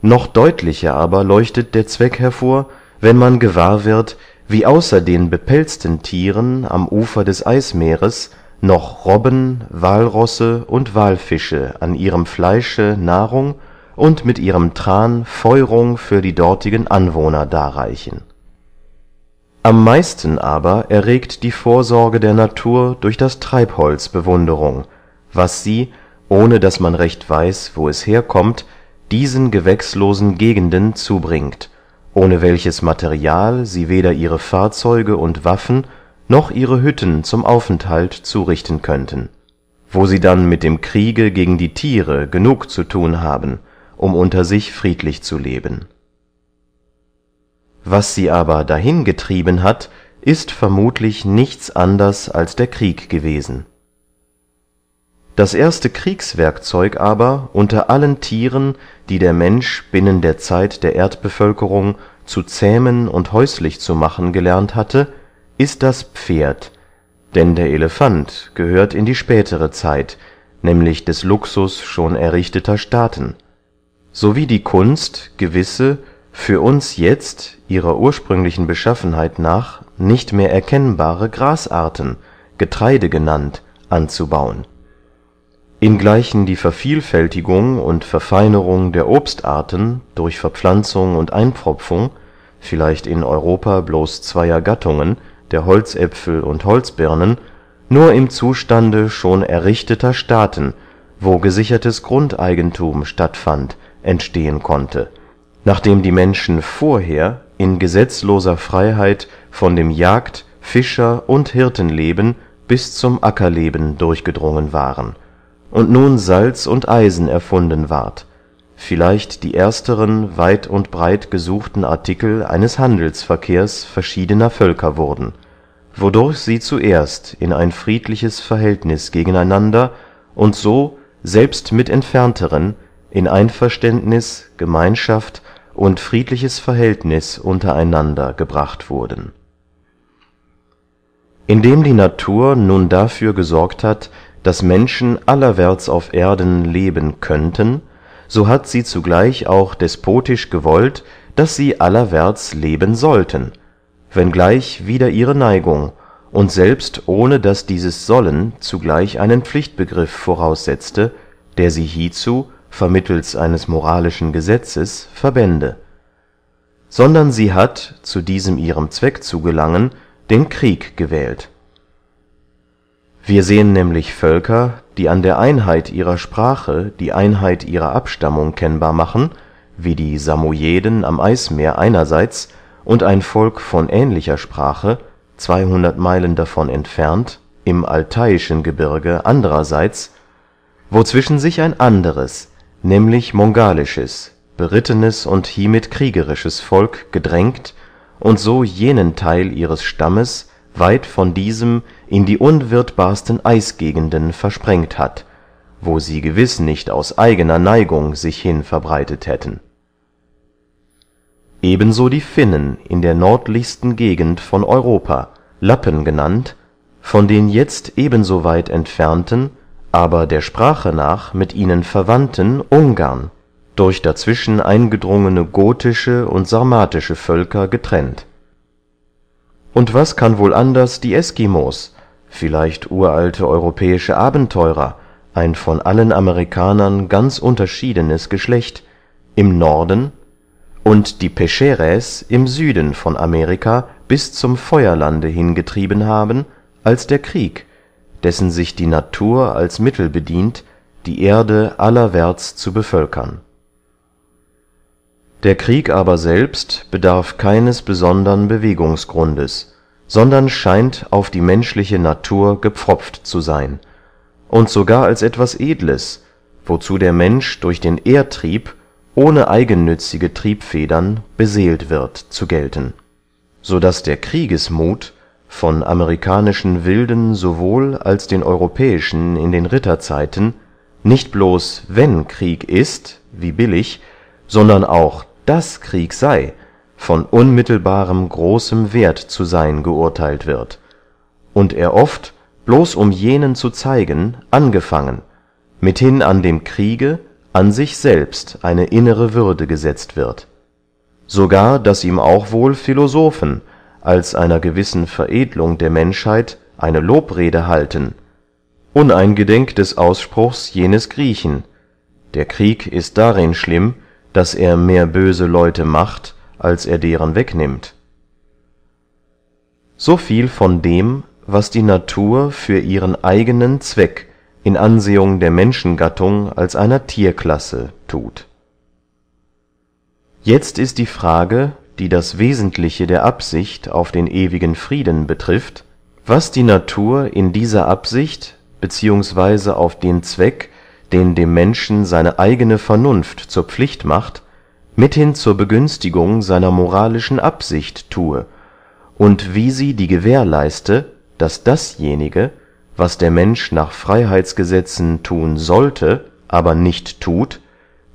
noch deutlicher aber leuchtet der zweck hervor wenn man gewahr wird wie außer den bepelzten tieren am ufer des eismeeres noch robben walrosse und walfische an ihrem fleische nahrung und mit ihrem tran feurung für die dortigen anwohner darreichen am meisten aber erregt die vorsorge der natur durch das treibholz bewunderung was sie ohne daß man recht weiß wo es herkommt diesen gewächslosen gegenden zubringt ohne welches material sie weder ihre fahrzeuge und waffen noch ihre hütten zum aufenthalt zurichten könnten wo sie dann mit dem kriege gegen die Tiere genug zu tun haben um unter sich friedlich zu leben was sie aber dahin getrieben hat ist vermutlich nichts anders als der krieg gewesen das erste kriegswerkzeug aber unter allen thieren die der mensch binnen der zeit der erdbevölkerung zu zähmen und häuslich zu machen gelernt hatte ist das pferd denn der elephant gehört in die spätere zeit nämlich des luxus schon errichteter staaten sowie die kunst gewisse für uns jetzt ihrer ursprünglichen beschaffenheit nach nicht mehr erkennbare grasarten getreide genannt anzubauen ingleichen die vervielfältigung und verfeinerung der obstarten durch verpflanzung und einpfropfung vielleicht in europa bloß zweier gattungen der holzäpfel und holzbirnen nur im zustande schon errichteter staaten wo gesichertes grundeigentum stattfand entstehen konnte nachdem die menschen vorher in gesetzloser freiheit von dem jagd fischer und hirtenleben bis zum ackerleben durchgedrungen waren und nun salz und eisen erfunden ward vielleicht die ersteren weit und breit gesuchten artikel eines handelsverkehrs verschiedener völker wurden wodurch sie zuerst in ein friedliches verhältnis gegeneinander und so selbst mit entfernteren in einverständnis gemeinschaft und friedliches verhältnis untereinander gebracht wurden indem die natur nun dafür gesorgt hat daß menschen allerwärts auf erden leben könnten so hat sie zugleich auch despotisch gewollt daß sie allerwärts leben sollten wenngleich wider ihre neigung und selbst ohne daß dieses sollen zugleich einen pflichtbegriff voraussetzte der sie hiezu vermittels eines moralischen gesetzes verbände sondern sie hat zu diesem ihrem zweck zu gelangen den krieg gewählt wir sehen nämlich völker die an der einheit ihrer sprache die einheit ihrer abstammung kennbar machen wie die samojeden am eismeer einerseits und ein volk von ähnlicher sprache zweyhundert meilen davon entfernt im altaischen gebirge andererseits wozwischen sich ein anderes nämlich mongalisches berittenes und hiemit kriegerisches volk gedrängt und so jenen Teil ihres stammes weit von diesem in die unwirtbarsten eisgegenden versprengt hat wo sie gewiß nicht aus eigener neigung sich hin verbreitet hätten ebenso die finnen in der nördlichsten gegend von europa lappen genannt von den jetzt ebenso weit entfernten aber der sprache nach mit ihnen verwandten Ungarn, durch dazwischen eingedrungene gotische und sarmatische völker getrennt und was kann wohl anders die eskimos vielleicht uralte europäische abenteurer ein von allen amerikanern ganz unterschiedenes geschlecht im norden und die pescheräs im süden von amerika bis zum feuerlande hingetrieben haben als der krieg dessen sich die natur als mittel bedient die erde allerwärts zu bevölkern der krieg aber selbst bedarf keines besondern bewegungsgrundes sondern scheint auf die menschliche natur gepfropft zu sein und sogar als etwas edles wozu der mensch durch den ehrtrieb ohne eigennützige triebfedern beseelt wird zu gelten so daß der kriegesmuth von amerikanischen wilden sowohl als den europäischen in den ritterzeiten nicht bloß wenn krieg ist wie billig sondern auch das krieg sey von unmittelbarem großem werth zu seyn geurtheilt wird und er oft bloß um jenen zu zeigen angefangen mithin an dem kriege an sich selbst eine innere würde gesetzt wird sogar daß ihm auch wohl philosophen als einer gewissen veredlung der menschheit eine lobrede halten uneingedenk des ausspruchs jenes griechen der krieg ist darin schlimm daß er mehr böse leute macht als er deren wegnimmt so viel von dem was die natur für ihren eigenen zweck in ansehung der menschengattung als einer tierklasse tut jetzt ist die frage die das wesentliche der absicht auf den ewigen frieden betrifft was die natur in dieser absicht beziehungsweise auf den zweck den dem menschen seine eigene vernunft zur pflicht macht mithin zur begünstigung seiner moralischen absicht tue, und wie sie die gewähr leiste daß dasjenige was der mensch nach Freiheitsgesetzen tun sollte aber nicht tut,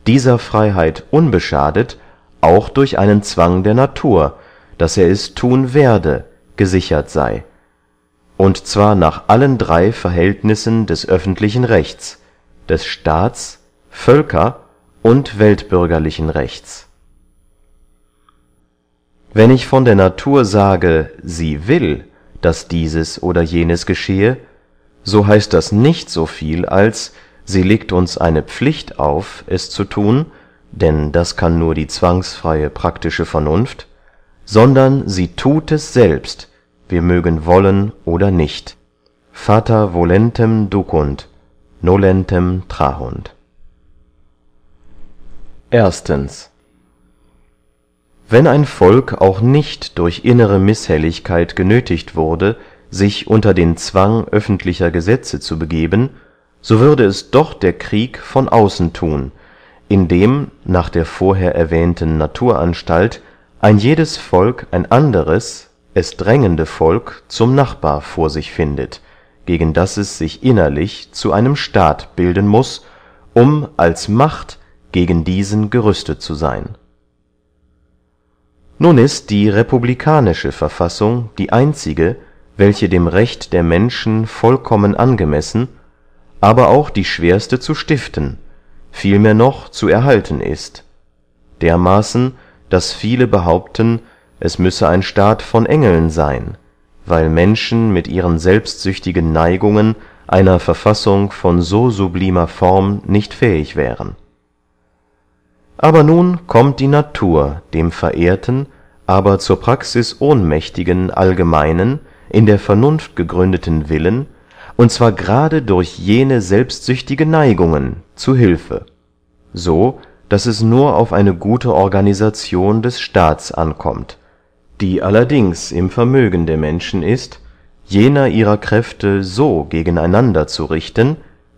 dieser Freiheit unbeschadet auch durch einen zwang der natur daß er es tun werde gesichert sei, und zwar nach allen drei verhältnissen des öffentlichen rechts des staats völker und weltbürgerlichen rechts wenn ich von der natur sage sie will daß dieses oder jenes geschehe so heißt das nicht so viel als sie legt uns eine pflicht auf es zu tun, denn das kann nur die zwangsfreie praktische vernunft sondern sie tut es selbst wir mögen wollen oder nicht fata volentem nolentem trahunt wenn ein volk auch nicht durch innere mishelligkeit genöthigt wurde sich unter den zwang öffentlicher gesetze zu begeben so würde es doch der krieg von außen thun indem nach der vorher erwähnten naturanstalt ein jedes volk ein anderes es drängende volk zum nachbar vor sich findet gegen das es sich innerlich zu einem staat bilden muß um als macht gegen diesen gerüstet zu seyn nun ist die republikanische verfassung die einzige welche dem recht der menschen vollkommen angemessen aber auch die schwerste zu stiften vielmehr noch zu erhalten ist dermaßen daß viele behaupten es müsse ein staat von engeln seyn weil menschen mit ihren selbstsüchtigen neigungen einer verfassung von so sublimer form nicht fähig wären aber nun kommt die natur dem verehrten aber zur praxis ohnmächtigen allgemeinen in der vernunft gegründeten willen und zwar gerade durch jene selbstsüchtige neigungen zu Hilfe, so daß es nur auf eine gute organisation des staats ankommt die allerdings im vermögen der menschen ist jener ihrer kräfte so gegeneinander zu richten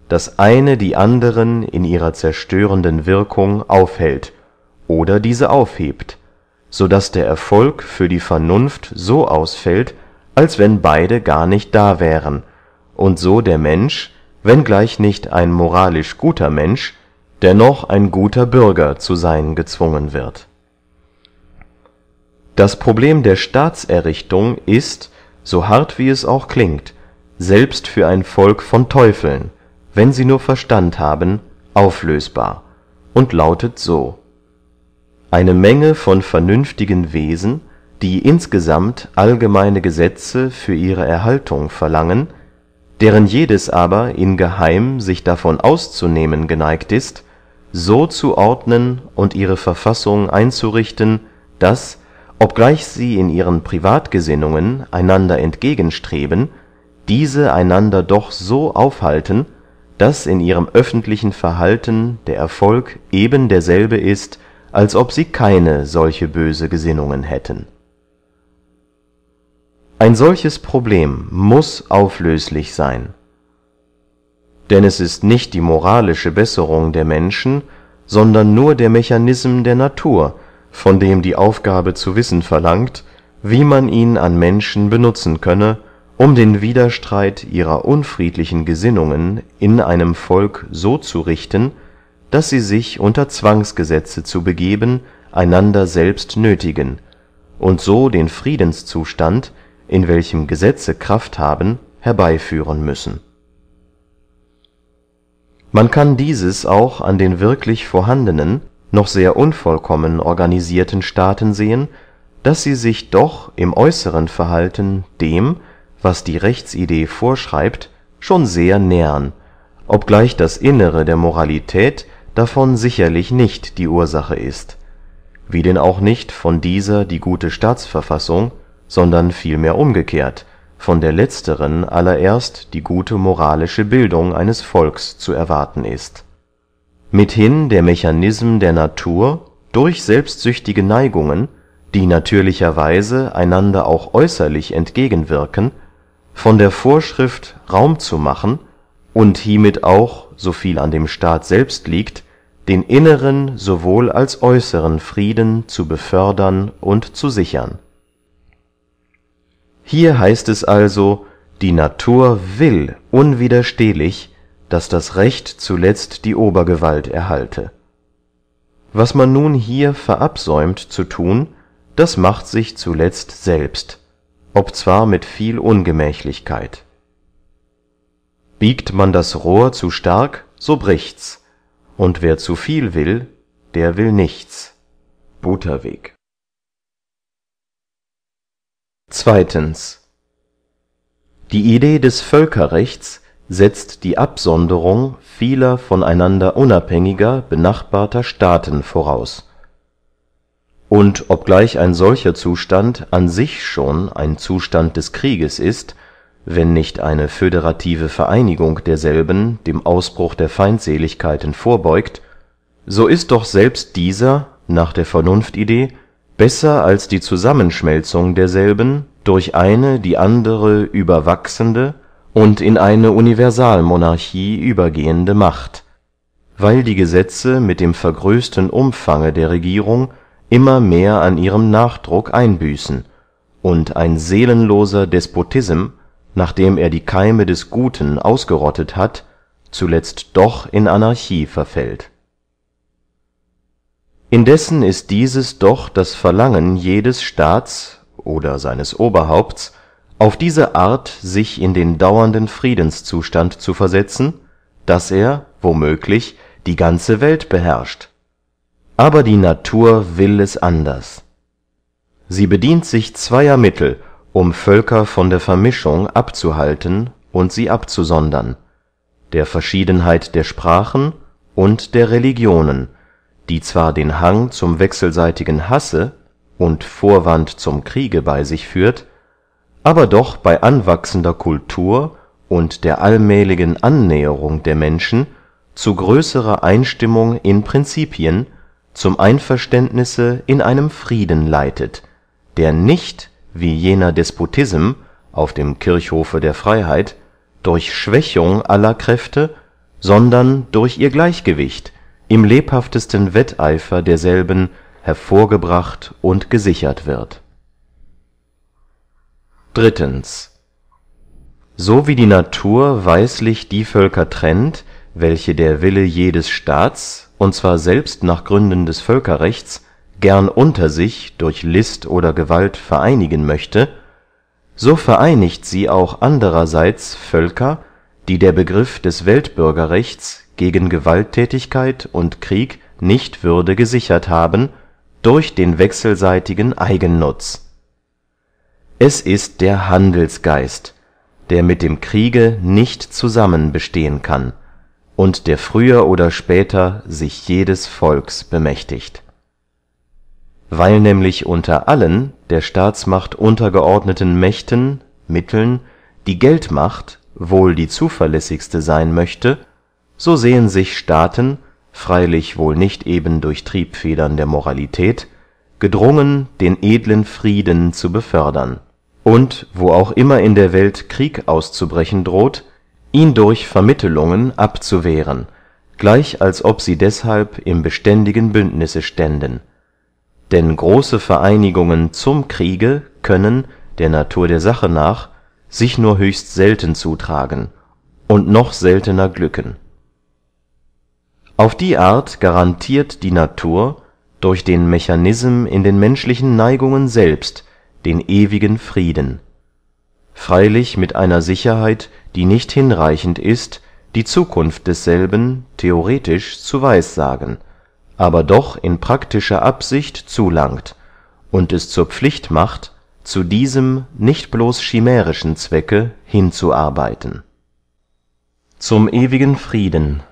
daß eine die anderen in ihrer zerstörenden wirkung aufhält oder diese aufhebt so daß der erfolg für die vernunft so ausfällt als wenn beide gar nicht da wären und so der mensch wenngleich nicht ein moralisch guter mensch dennoch ein guter bürger zu sein gezwungen wird das problem der staatserrichtung ist so hart wie es auch klingt selbst für ein volk von teufeln wenn sie nur verstand haben auflösbar und lautet so eine menge von vernünftigen wesen die insgesamt allgemeine gesetze für ihre erhaltung verlangen deren jedes aber in Geheim sich davon auszunehmen geneigt ist so zu ordnen und ihre verfassung einzurichten daß obgleich sie in ihren privatgesinnungen einander entgegenstreben diese einander doch so aufhalten daß in ihrem öffentlichen verhalten der erfolg eben derselbe ist als ob sie keine solche böse gesinnungen hätten ein solches problem muß auflöslich sein. denn es ist nicht die moralische besserung der menschen sondern nur der mechanism der natur von dem die aufgabe zu wissen verlangt wie man ihn an menschen benutzen könne um den widerstreit ihrer unfriedlichen gesinnungen in einem volk so zu richten daß sie sich unter zwangsgesetze zu begeben einander selbst nötigen, und so den friedenszustand in welchem gesetze kraft haben herbeiführen müssen man kann dieses auch an den wirklich vorhandenen noch sehr unvollkommen organisierten staaten sehen daß sie sich doch im äußeren verhalten dem was die rechtsidee vorschreibt schon sehr nähern obgleich das innere der moralität davon sicherlich nicht die ursache ist wie denn auch nicht von dieser die gute staatsverfassung sondern vielmehr umgekehrt von der letzteren allererst die gute moralische bildung eines volks zu erwarten ist mithin der mechanism der natur durch selbstsüchtige neigungen die natürlicherweise einander auch äußerlich entgegenwirken von der vorschrift raum zu machen und hiemit auch so viel an dem staat selbst liegt den inneren sowohl als äußeren frieden zu befördern und zu sichern hier heißt es also die natur will unwiderstehlich daß das recht zuletzt die obergewalt erhalte was man nun hier verabsäumt zu tun, das macht sich zuletzt selbst ob zwar mit viel ungemächlichkeit biegt man das rohr zu stark so brichts und wer zu viel will der will nichts butterweg die idee des völkerrechts setzt die absonderung vieler von einander unabhängiger benachbarter staaten voraus und obgleich ein solcher zustand an sich schon ein zustand des krieges ist wenn nicht eine föderative vereinigung derselben dem ausbruch der feindseligkeiten vorbeugt so ist doch selbst dieser nach der vernunftidee besser als die zusammenschmelzung derselben durch eine die andere überwachsende und in eine universalmonarchie übergehende macht weil die gesetze mit dem vergrößten umfange der regierung immer mehr an ihrem nachdruck einbüßen und ein seelenloser despotism nachdem er die keime des guten ausgerottet hat zuletzt doch in anarchie verfällt indessen ist dieses doch das verlangen jedes staats oder seines oberhaupts auf diese art sich in den dauernden friedenszustand zu versetzen daß er womöglich, die ganze welt beherrscht aber die natur will es anders sie bedient sich zweier mittel um völker von der vermischung abzuhalten und sie abzusondern der verschiedenheit der sprachen und der religionen die zwar den hang zum wechselseitigen hasse und vorwand zum kriege bei sich führt aber doch bei anwachsender Kultur und der allmähligen annäherung der menschen zu größerer einstimmung in Prinzipien, zum einverständnisse in einem frieden leitet der nicht wie jener despotism auf dem kirchhofe der Freiheit, durch schwächung aller kräfte sondern durch ihr gleichgewicht im lebhaftesten wetteifer derselben hervorgebracht und gesichert wird so wie die natur weislich die völker trennt welche der wille jedes staats und zwar selbst nach gründen des völkerrechts gern unter sich durch list oder gewalt vereinigen möchte so vereinigt sie auch andererseits völker die der begriff des weltbürgerrechts gegen Gewalttätigkeit und krieg nicht würde gesichert haben durch den wechselseitigen eigennutz es ist der handelsgeist der mit dem kriege nicht zusammen bestehen kann und der früher oder später sich jedes volks bemächtigt weil nämlich unter allen der staatsmacht untergeordneten mächten mitteln die geldmacht wohl die zuverlässigste sein möchte so sehen sich staaten freilich wohl nicht eben durch triebfedern der moralität gedrungen den edlen frieden zu befördern und wo auch immer in der welt krieg auszubrechen droht ihn durch vermittelungen abzuwehren gleich als ob sie deshalb im beständigen bündnisse ständen denn große vereinigungen zum kriege können der natur der sache nach sich nur höchst selten zutragen und noch seltener glücken auf die art garantiert die natur durch den mechanism in den menschlichen neigungen selbst den ewigen frieden freylich mit einer sicherheit die nicht hinreichend ist die zukunft desselben theoretisch zu weissagen aber doch in praktischer absicht zulangt und es zur pflicht macht zu diesem nicht bloß chimärischen zwecke hinzuarbeiten zum ewigen frieden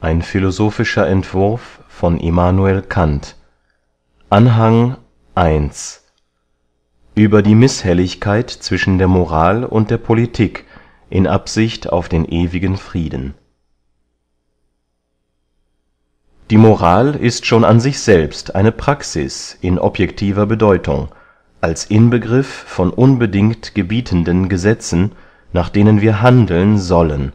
ein philosophischer entwurf von immanuel kant anhang über die mißhelligkeit zwischen der moral und der politik in absicht auf den ewigen frieden die moral ist schon an sich selbst eine praxis in objektiver bedeutung als inbegriff von unbedingt gebietenden gesetzen nach denen wir handeln sollen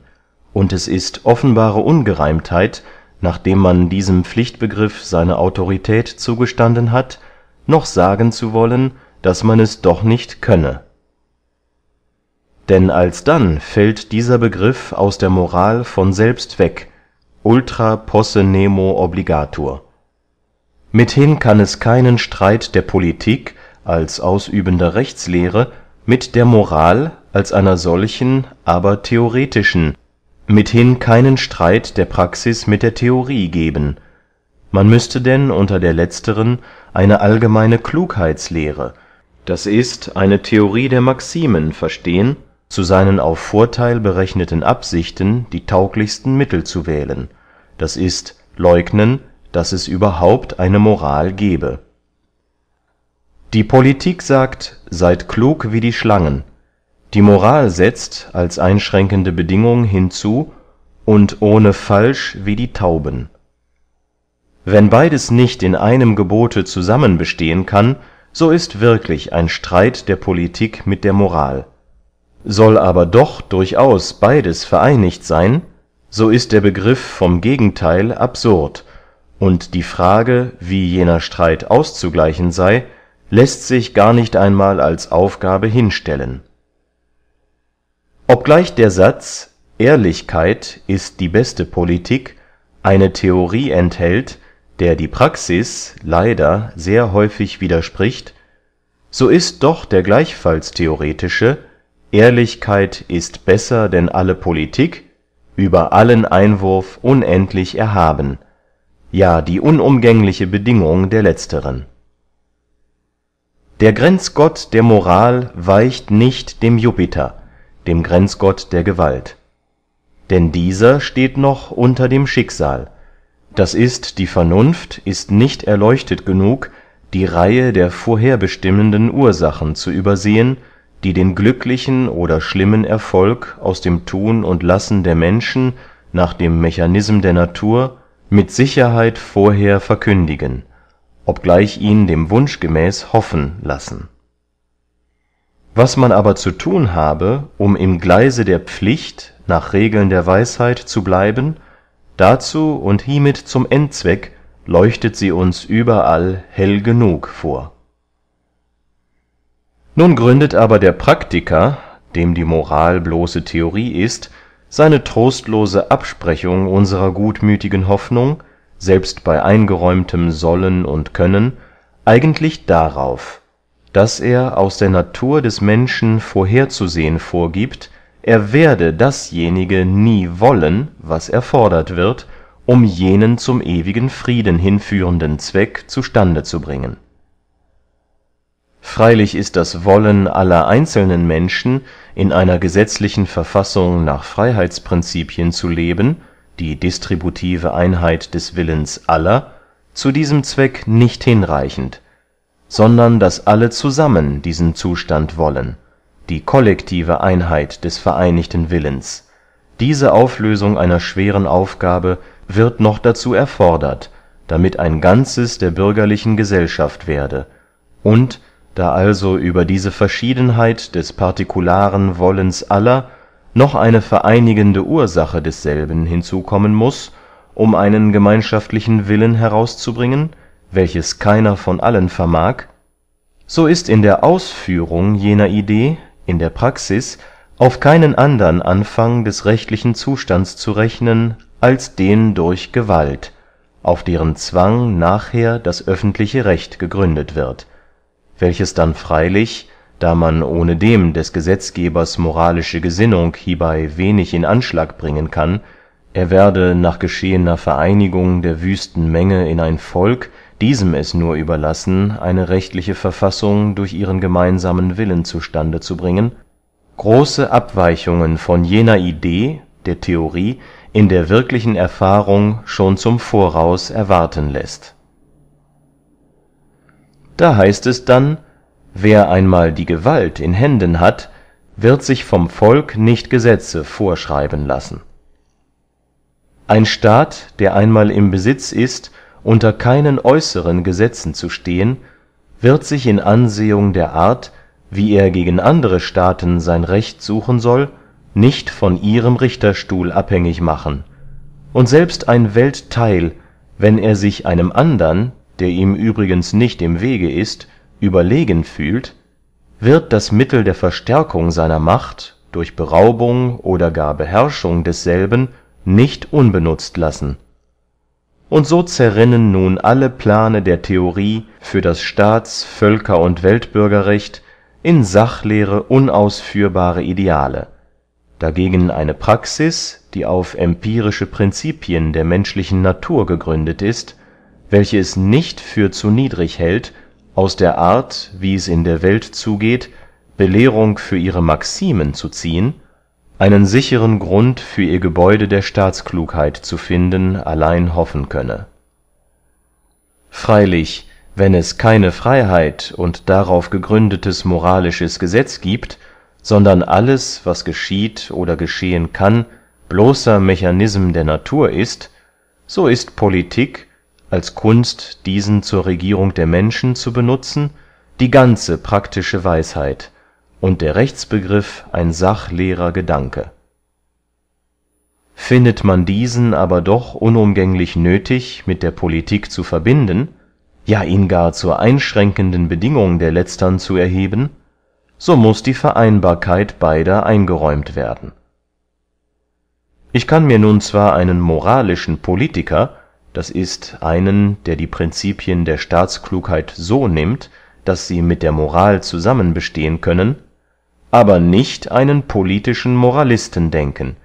und es ist offenbare ungereimtheit nachdem man diesem pflichtbegriff seine autorität zugestanden hat noch sagen zu wollen daß man es doch nicht könne denn alsdann fällt dieser begriff aus der moral von selbst weg ultra posse nemo obligatur mithin kann es keinen streit der politik als ausübender rechtslehre mit der moral als einer solchen aber theoretischen mithin keinen streit der praxis mit der theorie geben man müßte denn unter der letzteren eine allgemeine Klugheitslehre, das ist eine theorie der maximen verstehen zu seinen auf vortheil berechneten absichten die tauglichsten mittel zu wählen das ist läugnen daß es überhaupt eine moral gebe die politik sagt seyd klug wie die schlangen die moral setzt als einschränkende bedingung hinzu und ohne falsch wie die tauben wenn beides nicht in einem gebote zusammen bestehen kann so ist wirklich ein streit der politik mit der moral soll aber doch durchaus beides vereinigt sein, so ist der begriff vom gegentheil absurd und die frage wie jener streit auszugleichen sey läßt sich gar nicht einmal als aufgabe hinstellen obgleich der satz ehrlichkeit ist die beste politik eine theorie enthält der die praxis leider sehr häufig widerspricht so ist doch der gleichfalls theoretische ehrlichkeit ist besser denn alle politik über allen einwurf unendlich erhaben ja die unumgängliche bedingung der letzteren der grenzgott der moral weicht nicht dem jupiter dem grenzgott der gewalt denn dieser steht noch unter dem schicksal das ist, die vernunft ist nicht erleuchtet genug die reihe der vorherbestimmenden ursachen zu übersehen die den glücklichen oder schlimmen erfolg aus dem Tun und lassen der menschen nach dem mechanism der natur mit sicherheit vorher verkündigen obgleich ihn dem wunsch gemäß hoffen lassen was man aber zu tun habe um im gleise der pflicht nach regeln der weisheit zu bleiben dazu und hiemit zum endzweck leuchtet sie uns überall hell genug vor nun gründet aber der praktiker dem die moral bloße theorie ist seine trostlose absprechung unserer gutmüthigen hoffnung selbst bei eingeräumtem sollen und können eigentlich darauf daß er aus der natur des menschen vorherzusehen vorgibt, er werde dasjenige nie wollen was erfordert wird um jenen zum ewigen frieden hinführenden zweck zu stande zu bringen freylich ist das wollen aller einzelnen menschen in einer gesetzlichen verfassung nach freiheitsprincipien zu leben die distributive einheit des willens aller zu diesem zweck nicht hinreichend sondern daß alle zusammen diesen zustand wollen die kollektive einheit des vereinigten willens diese auflösung einer schweren aufgabe wird noch dazu erfordert damit ein ganzes der bürgerlichen gesellschaft werde und da also über diese verschiedenheit des partikularen wollens aller noch eine vereinigende ursache desselben hinzukommen muß um einen gemeinschaftlichen willen herauszubringen welches keiner von allen vermag so ist in der ausführung jener idee in der praxis auf keinen andern anfang des rechtlichen zustands zu rechnen als den durch gewalt auf deren zwang nachher das öffentliche recht gegründet wird welches dann freylich da man ohnedem des gesetzgebers moralische gesinnung hiebey wenig in anschlag bringen kann er werde nach geschehener vereinigung der wüsten menge in ein volk diesem es nur überlassen eine rechtliche verfassung durch ihren gemeinsamen willen zu stande zu bringen große abweichungen von jener idee der theorie in der wirklichen erfahrung schon zum voraus erwarten läßt da heißt es dann wer einmal die gewalt in händen hat wird sich vom volk nicht gesetze vorschreiben lassen ein staat der einmal im besitz ist unter keinen äußeren gesetzen zu stehen wird sich in ansehung der art wie er gegen andere staaten sein recht suchen soll nicht von ihrem richterstuhl abhängig machen und selbst ein welttheil wenn er sich einem andern der ihm übrigens nicht im wege ist überlegen fühlt wird das mittel der verstärkung seiner macht durch beraubung oder gar beherrschung desselben nicht unbenutzt lassen und so zerrinnen nun alle plane der theorie für das staats völker und weltbürgerrecht in sachleere unausführbare ideale dagegen eine praxis die auf empirische principien der menschlichen natur gegründet ist welche es nicht für zu niedrig hält aus der art wie es in der welt zugeht belehrung für ihre maximen zu ziehen einen sicheren grund für ihr gebäude der staatsklugheit zu finden allein hoffen könne Freilich, wenn es keine Freiheit und darauf gegründetes moralisches gesetz gibt, sondern alles was geschieht oder geschehen kann bloßer mechanism der natur ist so ist politik als kunst diesen zur regierung der menschen zu benutzen die ganze praktische weisheit und der rechtsbegriff ein sachleerer gedanke findet man diesen aber doch unumgänglich nöthig mit der politik zu verbinden ja ihn gar zur einschränkenden bedingung der letztern zu erheben so muß die vereinbarkeit beider eingeräumt werden ich kann mir nun zwar einen moralischen politiker d i einen der die Prinzipien der staatsklugheit so nimmt daß sie mit der moral zusammen bestehen können aber nicht einen politischen moralisten denken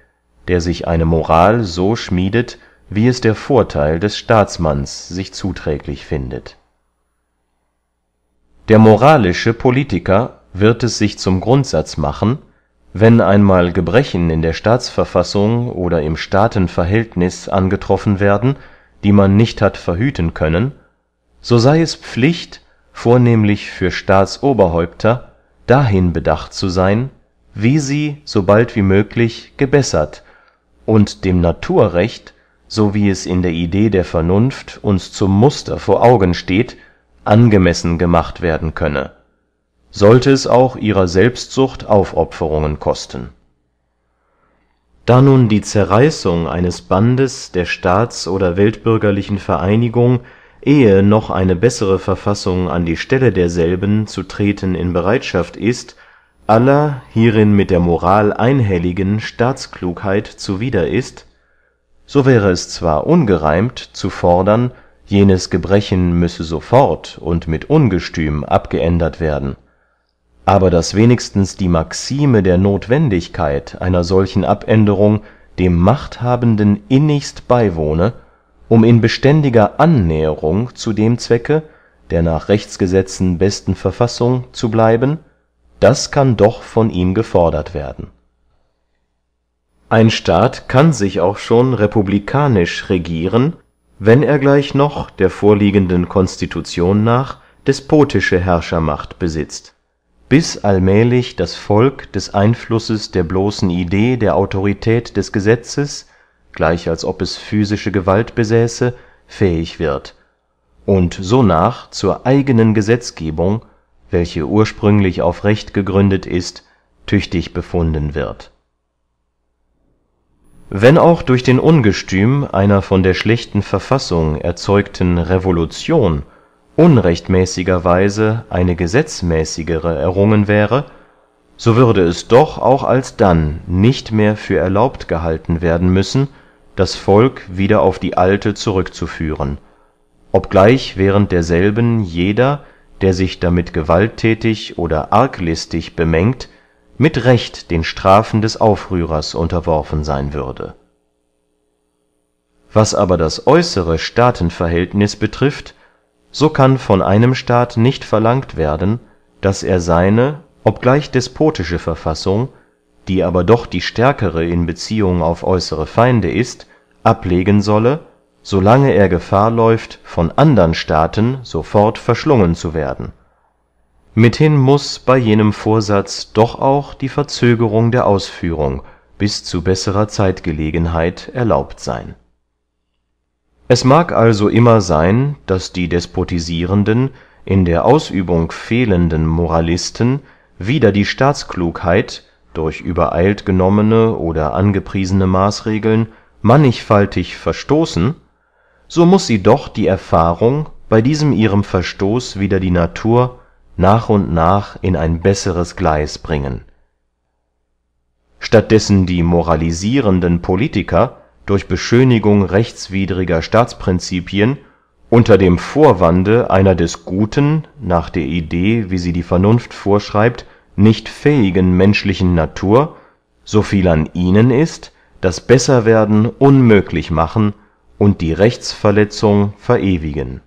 der sich eine moral so schmiedet wie es der vortheil des staatsmanns sich zuträglich findet der moralische politiker wird es sich zum grundsatz machen wenn einmal gebrechen in der staatsverfassung oder im Staatenverhältnis angetroffen werden die man nicht hat verhüten können so sei es pflicht vornehmlich für dahin bedacht zu seyn wie sie so bald wie möglich gebessert und dem naturrecht so wie es in der idee der vernunft uns zum muster vor augen steht angemessen gemacht werden könne sollte es auch ihrer selbstsucht aufopferungen kosten da nun die zerreißung eines bandes der staats oder weltbürgerlichen vereinigung ehe noch eine bessere verfassung an die stelle derselben zu treten in bereitschaft ist aller hierin mit der moral einhelligen staatsklugheit zuwider ist so wäre es zwar ungereimt zu fordern jenes gebrechen müsse sofort und mit ungestüm abgeändert werden aber daß wenigstens die maxime der nothwendigkeit einer solchen abänderung dem machthabenden innigst beywohne um in beständiger annäherung zu dem zwecke der nach rechtsgesetzen besten verfassung zu bleiben das kann doch von ihm gefordert werden ein staat kann sich auch schon republikanisch regieren wenn er gleich noch der vorliegenden constitution nach despotische herrschermacht besitzt bis allmählich das volk des einflusses der bloßen idee der autorität des gesetzes gleich als ob es physische gewalt besäße fähig wird und sonach zur eigenen gesetzgebung welche ursprünglich auf recht gegründet ist tüchtig befunden wird wenn auch durch den ungestüm einer von der schlechten verfassung erzeugten revolution unrechtmäßigerweise eine gesetzmäßigere errungen wäre so würde es doch auch alsdann nicht mehr für erlaubt gehalten werden müssen das volk wieder auf die alte zurückzuführen obgleich während derselben jeder der sich damit gewaltthätig oder arglistig bemengt mit recht den strafen des aufrührers unterworfen sein würde was aber das äußere Staatenverhältnis betrifft so kann von einem staat nicht verlangt werden daß er seine obgleich despotische verfassung die aber doch die stärkere in beziehung auf äußere feinde ist ablegen solle so lange er gefahr läuft von andern staaten sofort verschlungen zu werden mithin muß bey jenem vorsatz doch auch die verzögerung der ausführung bis zu besserer zeitgelegenheit erlaubt seyn es mag also immer seyn daß die despotisierenden in der ausübung fehlenden moralisten wider die Staatsklugheit, durch übereilt genommene oder angepriesene maßregeln mannigfaltig verstoßen so muß sie doch die erfahrung bey diesem ihrem verstoß wider die natur nach und nach in ein besseres gleis bringen statt dessen die moralisierenden politiker durch beschönigung rechtswidriger staatsprincipien unter dem vorwande einer des guten nach der idee wie sie die vernunft vorschreibt nicht fähigen menschlichen natur so viel an ihnen ist das besserwerden unmöglich machen und die rechtsverletzung verewigen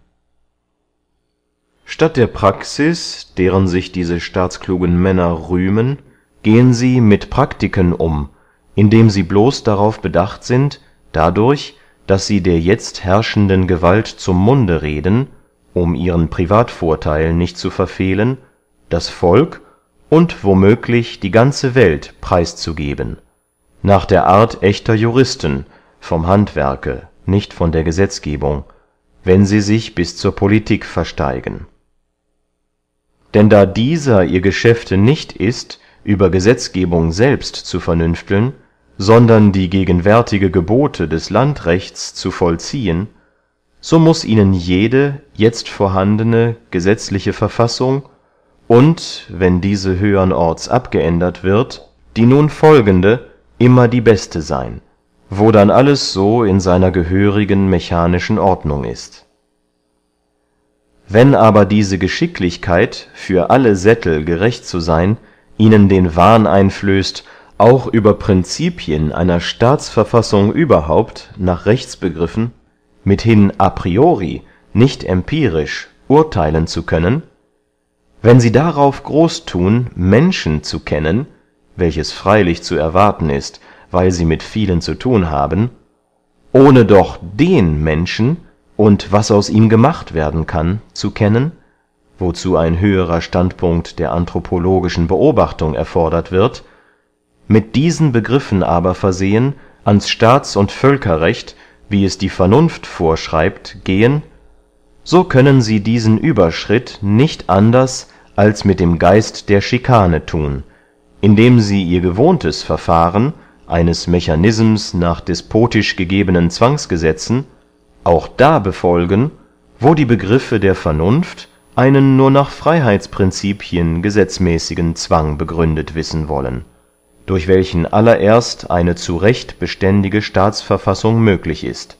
statt der praxis deren sich diese staatsklugen männer rühmen gehen sie mit praktiken um indem sie bloß darauf bedacht sind dadurch daß sie der jetzt herrschenden gewalt zum munde reden um ihren privatvortheil nicht zu verfehlen das volk und womöglich die ganze welt preiszugeben nach der art echter juristen vom handwerke nicht von der gesetzgebung wenn sie sich bis zur politik versteigen denn da dieser ihr geschäfte nicht ist über gesetzgebung selbst zu vernünfteln sondern die gegenwärtige gebote des landrechts zu vollziehen so muß ihnen jede jetzt vorhandene gesetzliche verfassung und wenn diese höhern orts abgeändert wird die nun folgende immer die beste sein, wo dann alles so in seiner gehörigen mechanischen ordnung ist wenn aber diese geschicklichkeit für alle sättel gerecht zu sein, ihnen den wahn einflößt auch über Prinzipien einer staatsverfassung überhaupt nach rechtsbegriffen mithin a priori nicht empirisch urteilen zu können wenn sie darauf groß thun menschen zu kennen welches freilich zu erwarten ist weil sie mit vielen zu thun haben ohne doch den menschen und was aus ihm gemacht werden kann zu kennen wozu ein höherer standpunkt der anthropologischen beobachtung erfordert wird mit diesen begriffen aber versehen ans staats und völkerrecht wie es die vernunft vorschreibt gehen so können sie diesen überschritt nicht anders als mit dem geist der schikane tun indem sie ihr gewohntes verfahren eines mechanisms nach despotisch gegebenen zwangsgesetzen auch da befolgen wo die begriffe der vernunft einen nur nach freyheitsprincipien gesetzmäßigen zwang begründet wissen wollen durch welchen allererst eine zu recht beständige staatsverfassung möglich ist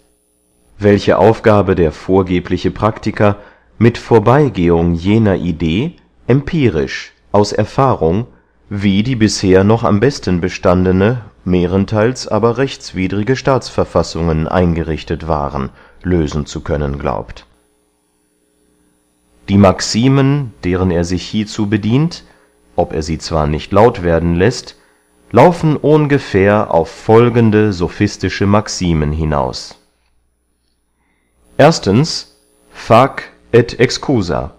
welche aufgabe der vorgebliche praktiker mit vorbeigehung jener idee empirisch aus erfahrung wie die bisher noch am besten bestandene mehrenteils aber rechtswidrige staatsverfassungen eingerichtet waren lösen zu können glaubt die maximen deren er sich hiezu bedient ob er sie zwar nicht laut werden läßt laufen ohngefähr auf folgende sophistische maximen hinaus erstens fac et excusa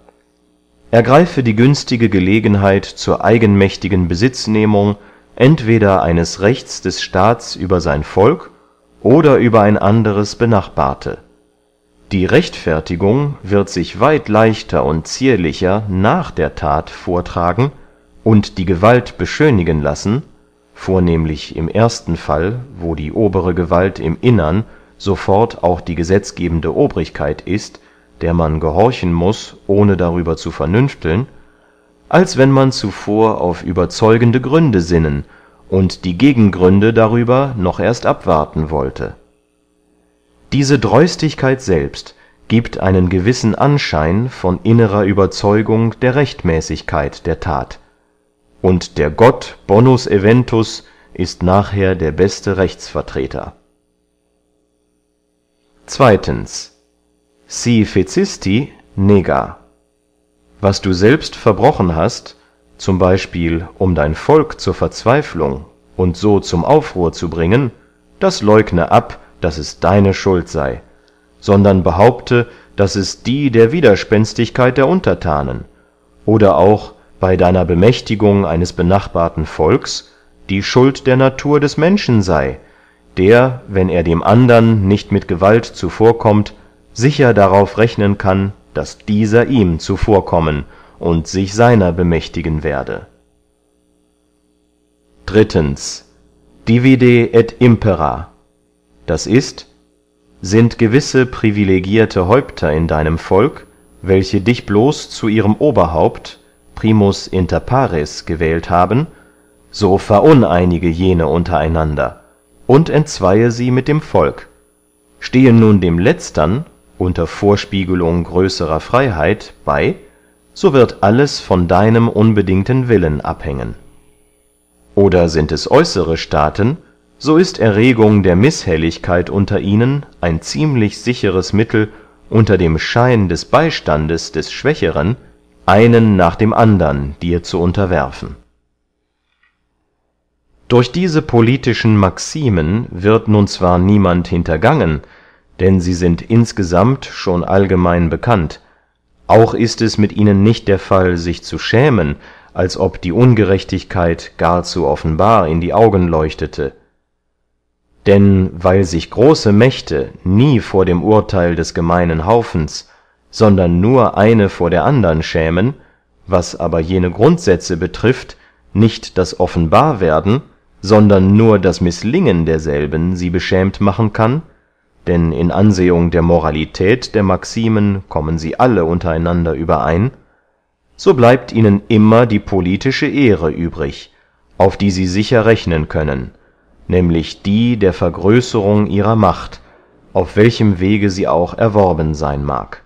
ergreife die günstige gelegenheit zur eigenmächtigen besitznehmung entweder eines rechts des staats über sein volk oder über ein anderes benachbarte die rechtfertigung wird sich weit leichter und zierlicher nach der that vortragen und die gewalt beschönigen lassen vornehmlich im ersten fall wo die obere gewalt im innern sofort auch die gesetzgebende obrigkeit ist der man gehorchen muß ohne darüber zu vernünfteln als wenn man zuvor auf überzeugende gründe sinnen und die gegengründe darüber noch erst abwarten wollte diese dreustigkeit selbst gibt einen gewissen anschein von innerer überzeugung der rechtmäßigkeit der Tat, und der gott bonus eventus ist nachher der beste Rechtsvertreter si fecisti nega was du selbst verbrochen hast z b um dein volk zur verzweiflung und so zum aufruhr zu bringen das leugne ab daß es deine schuld sei sondern behaupte daß es die der widerspenstigkeit der unterthanen oder auch bei deiner bemächtigung eines benachbarten volks die schuld der natur des menschen sei der wenn er dem andern nicht mit gewalt zuvorkommt sicher darauf rechnen kann daß dieser ihm zuvorkommen und sich seiner bemächtigen werde Drittens. divide et impera Das ist, sind gewisse privilegierte häupter in deinem volk welche dich bloß zu ihrem oberhaupt primus inter pares gewählt haben so veruneinige jene untereinander und entzweie sie mit dem volk stehe nun dem letztern unter vorspiegelung größerer Freiheit, bei, so wird alles von deinem unbedingten willen abhängen oder sind es äußere staaten so ist erregung der Misshelligkeit unter ihnen ein ziemlich sicheres mittel unter dem schein des Beistandes des schwächeren einen nach dem andern dir zu unterwerfen durch diese politischen maximen wird nun zwar niemand hintergangen denn sie sind insgesamt schon allgemein bekannt auch ist es mit ihnen nicht der fall sich zu schämen als ob die ungerechtigkeit gar zu offenbar in die augen leuchtete denn weil sich große mächte nie vor dem Urteil des gemeinen haufens sondern nur eine vor der andern schämen was aber jene grundsätze betrifft nicht das offenbarwerden sondern nur das mißlingen derselben sie beschämt machen kann denn in ansehung der moralität der maximen kommen sie alle unter einander überein so bleibt ihnen immer die politische ehre übrig auf die sie sicher rechnen können nämlich die der vergrößerung ihrer macht auf welchem wege sie auch erworben seyn mag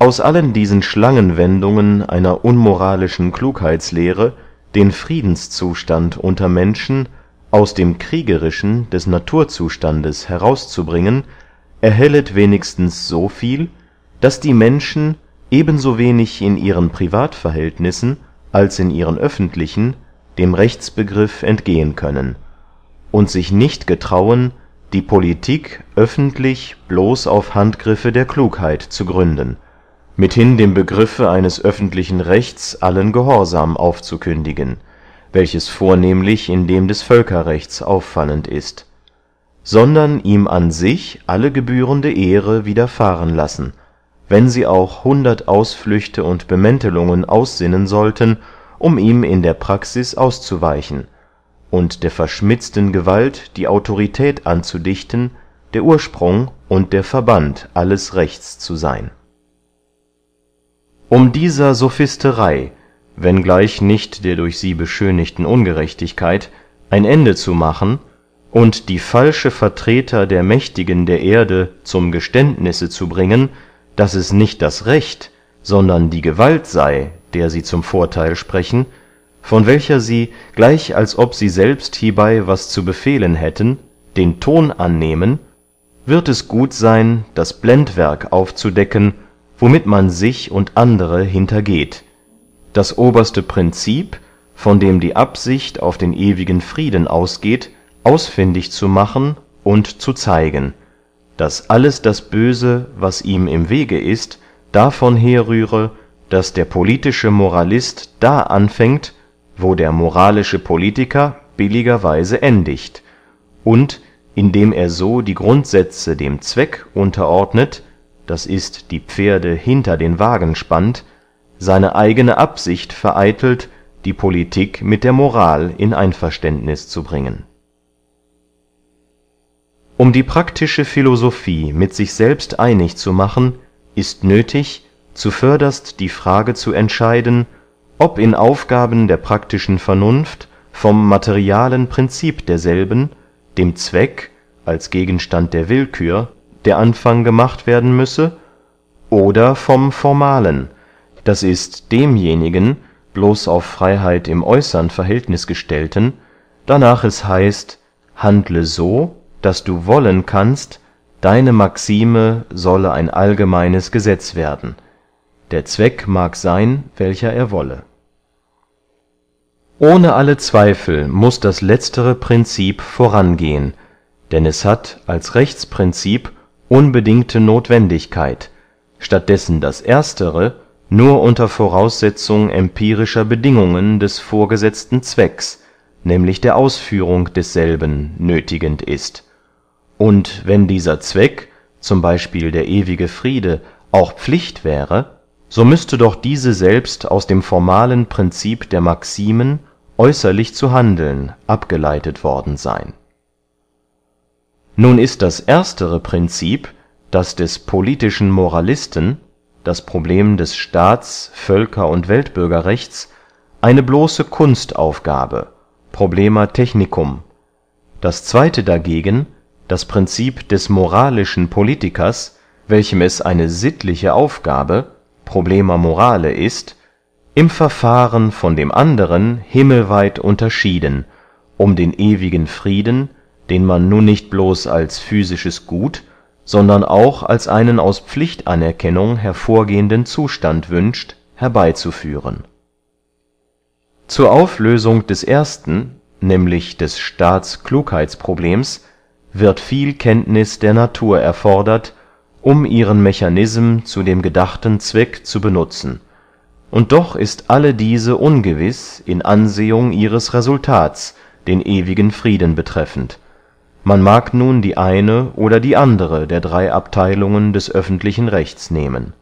aus allen diesen schlangenwendungen einer unmoralischen Klugheitslehre den friedenszustand unter menschen aus dem kriegerischen des naturzustandes herauszubringen erhellet wenigstens so viel daß die menschen eben so wenig in ihren privatverhältnissen als in ihren öffentlichen dem rechtsbegriff entgehen können und sich nicht getrauen die politik öffentlich bloß auf handgriffe der klugheit zu gründen mithin dem begriffe eines öffentlichen rechts allen gehorsam aufzukündigen welches vornehmlich in dem des völkerrechts auffallend ist sondern ihm an sich alle gebührende ehre widerfahren lassen wenn sie auch hundert ausflüchte und bemäntelungen aussinnen sollten um ihm in der praxis auszuweichen und der verschmitzten gewalt die autorität anzudichten der ursprung und der verband alles rechts zu sein um dieser sophisterey wenn gleich nicht der durch sie beschönigten ungerechtigkeit ein ende zu machen und die falsche vertreter der mächtigen der erde zum geständnisse zu bringen daß es nicht das recht sondern die gewalt sey der sie zum vortheil sprechen von welcher sie gleich als ob sie selbst hiebey was zu befehlen hätten den ton annehmen wird es gut seyn das blendwerk aufzudecken womit man sich und andere hintergeht das oberste Prinzip, von dem die absicht auf den ewigen frieden ausgeht ausfindig zu machen und zu zeigen daß alles das böse was ihm im wege ist davon herrühre daß der politische moralist da anfängt wo der moralische politiker billigerweise endigt und indem er so die grundsätze dem zweck unterordnet das ist die pferde hinter den wagen spannt seine eigene absicht vereitelt die politik mit der moral in Einverständnis zu bringen um die praktische philosophie mit sich selbst einig zu machen ist nöthig zuvörderst die frage zu entscheiden ob in aufgaben der praktischen vernunft vom materialen Prinzip derselben dem zweck als gegenstand der Willkür, der anfang gemacht werden müsse oder vom formalen d i demjenigen bloß auf freyheit im äußern verhältnis gestellten darnach es heißt handle so daß du wollen kannst deine maxime solle ein allgemeines gesetz werden der zweck mag seyn welcher er wolle ohne alle zweifel muß das letztere Prinzip vorangehen denn es hat als Rechtsprinzip unbedingte Notwendigkeit, statt dessen das erstere nur unter voraussetzung empirischer bedingungen des vorgesetzten zwecks nämlich der ausführung desselben nötigend ist und wenn dieser zweck zum Beispiel der ewige friede auch pflicht wäre so müßte doch diese selbst aus dem formalen Prinzip der maximen äußerlich zu handeln abgeleitet worden sein nun ist das erstere princip das des politischen moralisten das problem des staats völker und weltbürgerrechts eine bloße kunstaufgabe problema technicum das zweite dagegen das Prinzip des moralischen politikers welchem es eine sittliche aufgabe problema morale ist im verfahren von dem anderen himmelweit unterschieden um den ewigen frieden den man nun nicht bloß als physisches gut sondern auch als einen aus pflichtanerkennung hervorgehenden zustand wünscht herbeyzuführen zur auflösung des ersten nämlich des staats klugheitsproblems wird viel kenntniß der natur erfordert um ihren mechanism zu dem gedachten zweck zu benutzen und doch ist alle diese ungewiß in ansehung ihres resultats den ewigen frieden betreffend man mag nun die eine oder die andere der drei abtheilungen des öffentlichen rechts nehmen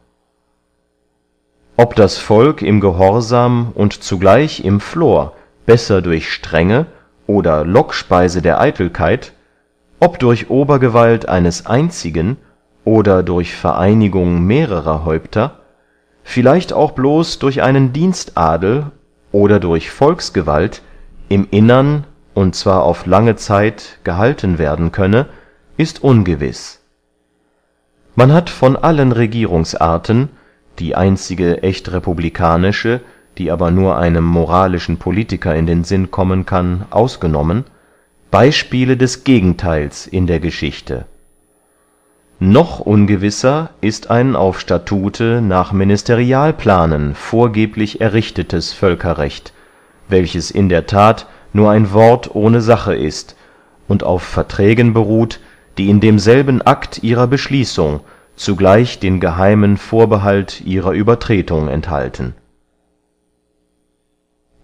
ob das volk im gehorsam und zugleich im flor besser durch strenge oder lockspeise der eitelkeit ob durch obergewalt eines einzigen oder durch vereinigung mehrerer häupter vielleicht auch bloß durch einen dienstadel oder durch volksgewalt im innern und zwar auf lange zeit gehalten werden könne ist ungewiß man hat von allen regierungsarten die einzige echt republikanische die aber nur einem moralischen politiker in den sinn kommen kann ausgenommen beyspiele des gegentheils in der geschichte noch ungewisser ist ein auf statute nach ministerialplanen vorgeblich errichtetes völkerrecht welches in der that nur ein wort ohne sache ist und auf verträgen beruht die in demselben akt ihrer beschließung zugleich den geheimen vorbehalt ihrer übertretung enthalten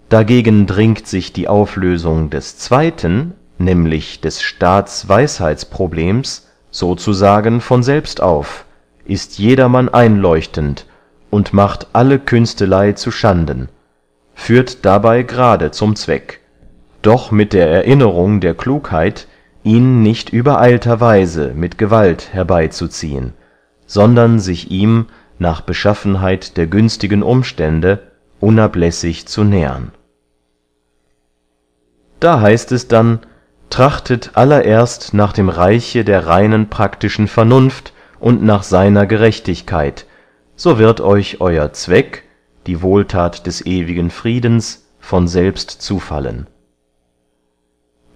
dagegen dringt sich die auflösung des zweyten nämlich des staatsweisheitsproblems sozusagen von selbst auf ist jedermann einleuchtend und macht alle künsteley zu schanden führt dabei gerade zum zweck doch mit der erinnerung der klugheit ihn nicht übereilter weise mit gewalt herbeizuziehen sondern sich ihm nach beschaffenheit der günstigen umstände unablässig zu nähern da heißt es dann trachtet allererst nach dem reiche der reinen praktischen vernunft und nach seiner gerechtigkeit so wird euch euer zweck die wohltat des ewigen friedens von selbst zufallen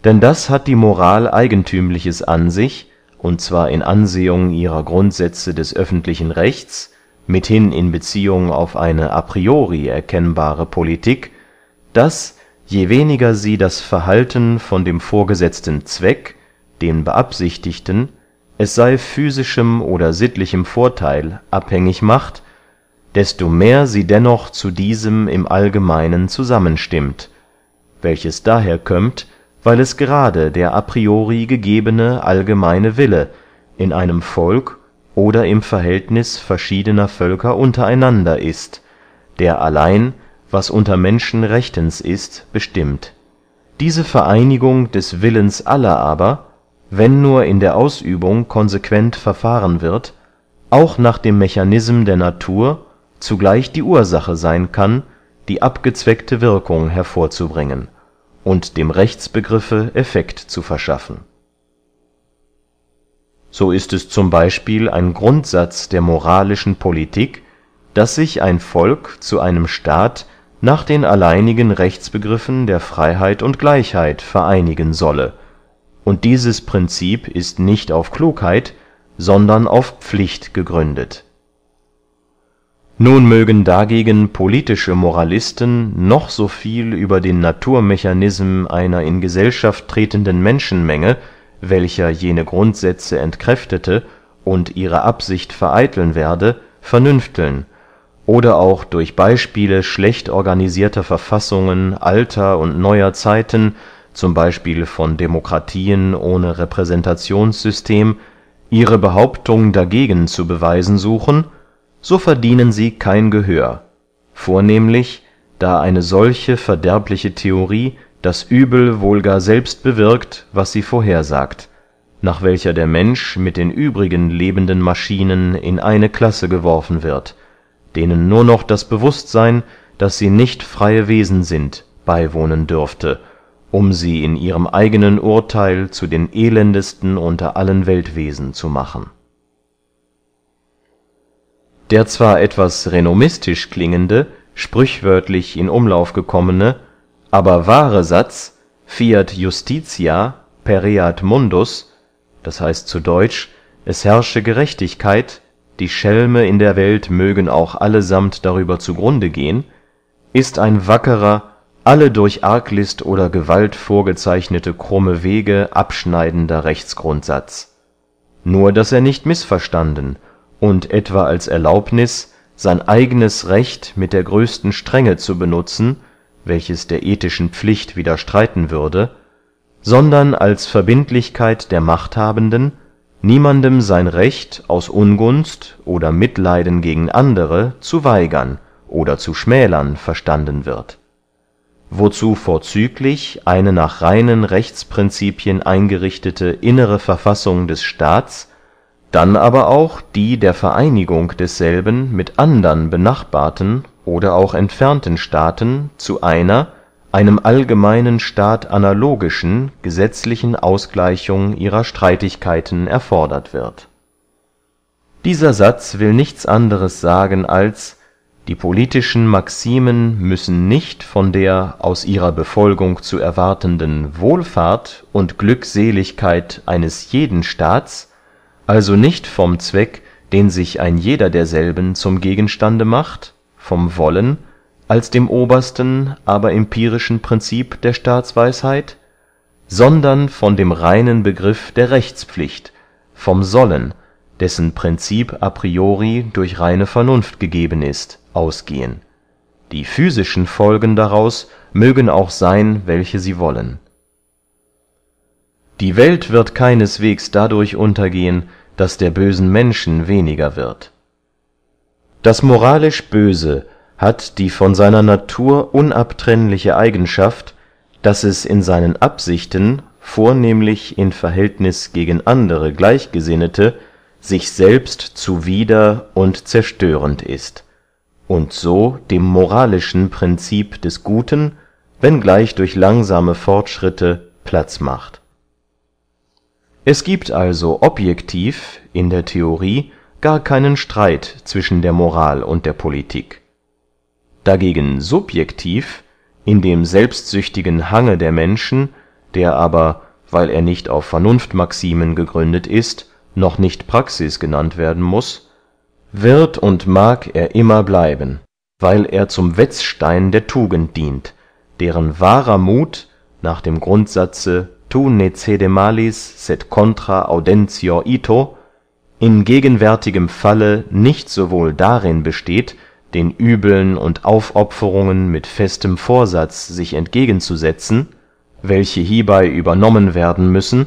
denn das hat die moral eigenthümliches an sich und zwar in ansehung ihrer grundsätze des öffentlichen rechts mithin in beziehung auf eine a priori erkennbare politik daß je weniger sie das verhalten von dem vorgesetzten zweck dem beabsichtigten es sey physischem oder sittlichem vortheil abhängig macht desto mehr sie dennoch zu diesem im allgemeinen zusammenstimmt welches daher kömmt weil es gerade der a priori gegebene allgemeine wille in einem volk oder im verhältnis verschiedener völker untereinander ist der allein was unter menschen rechtens ist bestimmt diese vereinigung des willens aller aber wenn nur in der ausübung konsequent verfahren wird auch nach dem mechanism der natur zugleich die ursache sein kann die abgezweckte wirkung hervorzubringen und dem rechtsbegriffe effekt zu verschaffen so ist es zum Beispiel ein grundsatz der moralischen politik daß sich ein volk zu einem staat nach den alleinigen rechtsbegriffen der Freiheit und gleichheit vereinigen solle und dieses Prinzip ist nicht auf klugheit sondern auf pflicht gegründet nun mögen dagegen politische moralisten noch so viel über den naturmechanism einer in gesellschaft tretenden menschenmenge welcher jene grundsätze entkräftete und ihre absicht vereiteln werde vernünfteln oder auch durch beyspiele schlecht organisierter verfassungen alter und neuer zeiten z b von demokratien ohne repräsentationssystem ihre behauptung dagegen zu beweisen suchen so verdienen sie kein gehör vornehmlich da eine solche verderbliche theorie das übel wohl gar selbst bewirkt was sie vorhersagt nach welcher der mensch mit den übrigen lebenden maschinen in eine Klasse geworfen wird denen nur noch das bewußtseyn daß sie nicht freie wesen sind beiwohnen dürfte um sie in ihrem eigenen Urteil zu den elendesten unter allen weltwesen zu machen der zwar etwas renomistisch klingende sprüchwörtlich in umlauf gekommene aber wahre satz fiat justitia pereat mundus d h zu deutsch es herrsche gerechtigkeit die schelme in der welt mögen auch allesamt darüber zugrunde gehen ist ein wackerer alle durch arglist oder gewalt vorgezeichnete krumme wege abschneidender rechtsgrundsatz nur daß er nicht mißverstanden und etwa als erlaubniß sein eignes recht mit der größten strenge zu benutzen welches der ethischen pflicht widerstreiten würde sondern als verbindlichkeit der machthabenden niemandem sein recht aus ungunst oder mitleiden gegen andere zu weigern oder zu schmälern verstanden wird wozu vorzüglich eine nach reinen rechtsprincipien eingerichtete innere verfassung des staats dann aber auch die der vereinigung desselben mit andern benachbarten oder auch entfernten staaten zu einer einem allgemeinen staat analogischen gesetzlichen ausgleichung ihrer streitigkeiten erfordert wird dieser satz will nichts anderes sagen als die politischen maximen müssen nicht von der aus ihrer befolgung zu erwartenden wohlfahrt und glückseligkeit eines jeden staats also nicht vom zweck den sich ein jeder derselben zum gegenstande macht vom wollen als dem obersten aber empirischen Prinzip der staatsweisheit sondern von dem reinen begriff der rechtspflicht vom sollen dessen Prinzip a priori durch reine vernunft gegeben ist ausgehen die physischen folgen daraus mögen auch sein, welche sie wollen die welt wird keineswegs dadurch untergehen daß der bösen menschen weniger wird das moralisch böse hat die von seiner natur unabtrennliche eigenschaft daß es in seinen absichten vornehmlich in Verhältnis gegen andere gleichgesinnete sich selbst zuwider und zerstörend ist und so dem moralischen Prinzip des guten wenngleich durch langsame fortschritte platz macht es giebt also objektiv in der theorie gar keinen streit zwischen der moral und der politik dagegen subjektiv in dem selbstsüchtigen hange der menschen der aber weil er nicht auf vernunftmaximen gegründet ist noch nicht praxis genannt werden muß wird und mag er immer bleiben weil er zum wetzstein der tugend dient deren wahrer muth nach dem grundsatze contra audentior ito in gegenwärtigem falle nicht sowohl darin besteht den übeln und aufopferungen mit festem vorsatz sich entgegenzusetzen welche hiebei übernommen werden müssen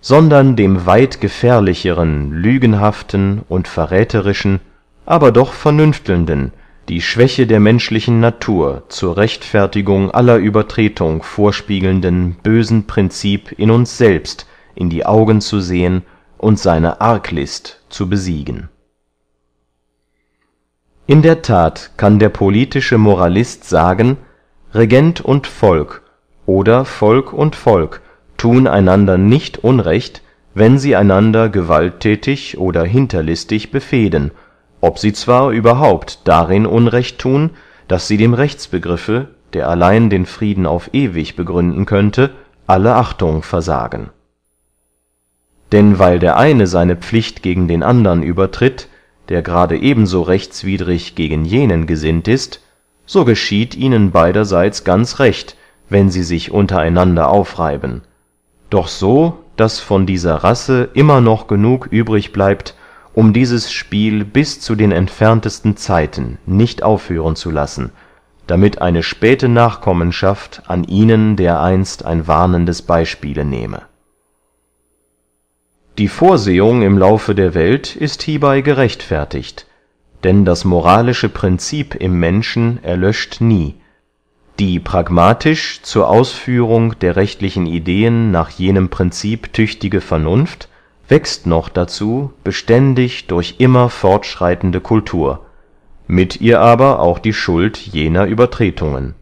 sondern dem weit gefährlicheren lügenhaften und verrätherischen aber doch vernünftelnden, die schwäche der menschlichen natur zur rechtfertigung aller übertretung vorspiegelnden bösen Prinzip in uns selbst in die augen zu sehen und seine arglist zu besiegen in der Tat kann der politische moralist sagen regent und volk oder volk und volk tun einander nicht unrecht wenn sie einander gewalttätig oder hinterlistig befehden ob sie zwar überhaupt darin unrecht thun daß sie dem rechtsbegriffe der allein den frieden auf ewig begründen könnte alle achtung versagen denn weil der eine seine pflicht gegen den andern übertritt der gerade ebenso rechtswidrig gegen jenen gesinnt ist so geschieht ihnen beiderseits ganz recht wenn sie sich untereinander aufreiben doch so daß von dieser rasse immer noch genug übrig bleibt um dieses spiel bis zu den entferntesten zeiten nicht aufhören zu lassen damit eine späte nachkommenschaft an ihnen dereinst ein warnendes Beispiele nehme die vorsehung im laufe der welt ist hiebey gerechtfertigt denn das moralische Prinzip im menschen erlöscht nie die pragmatisch zur ausführung der rechtlichen ideen nach jenem Prinzip tüchtige vernunft wächst noch dazu beständig durch immer fortschreitende Kultur, mit ihr aber auch die schuld jener Übertretungen.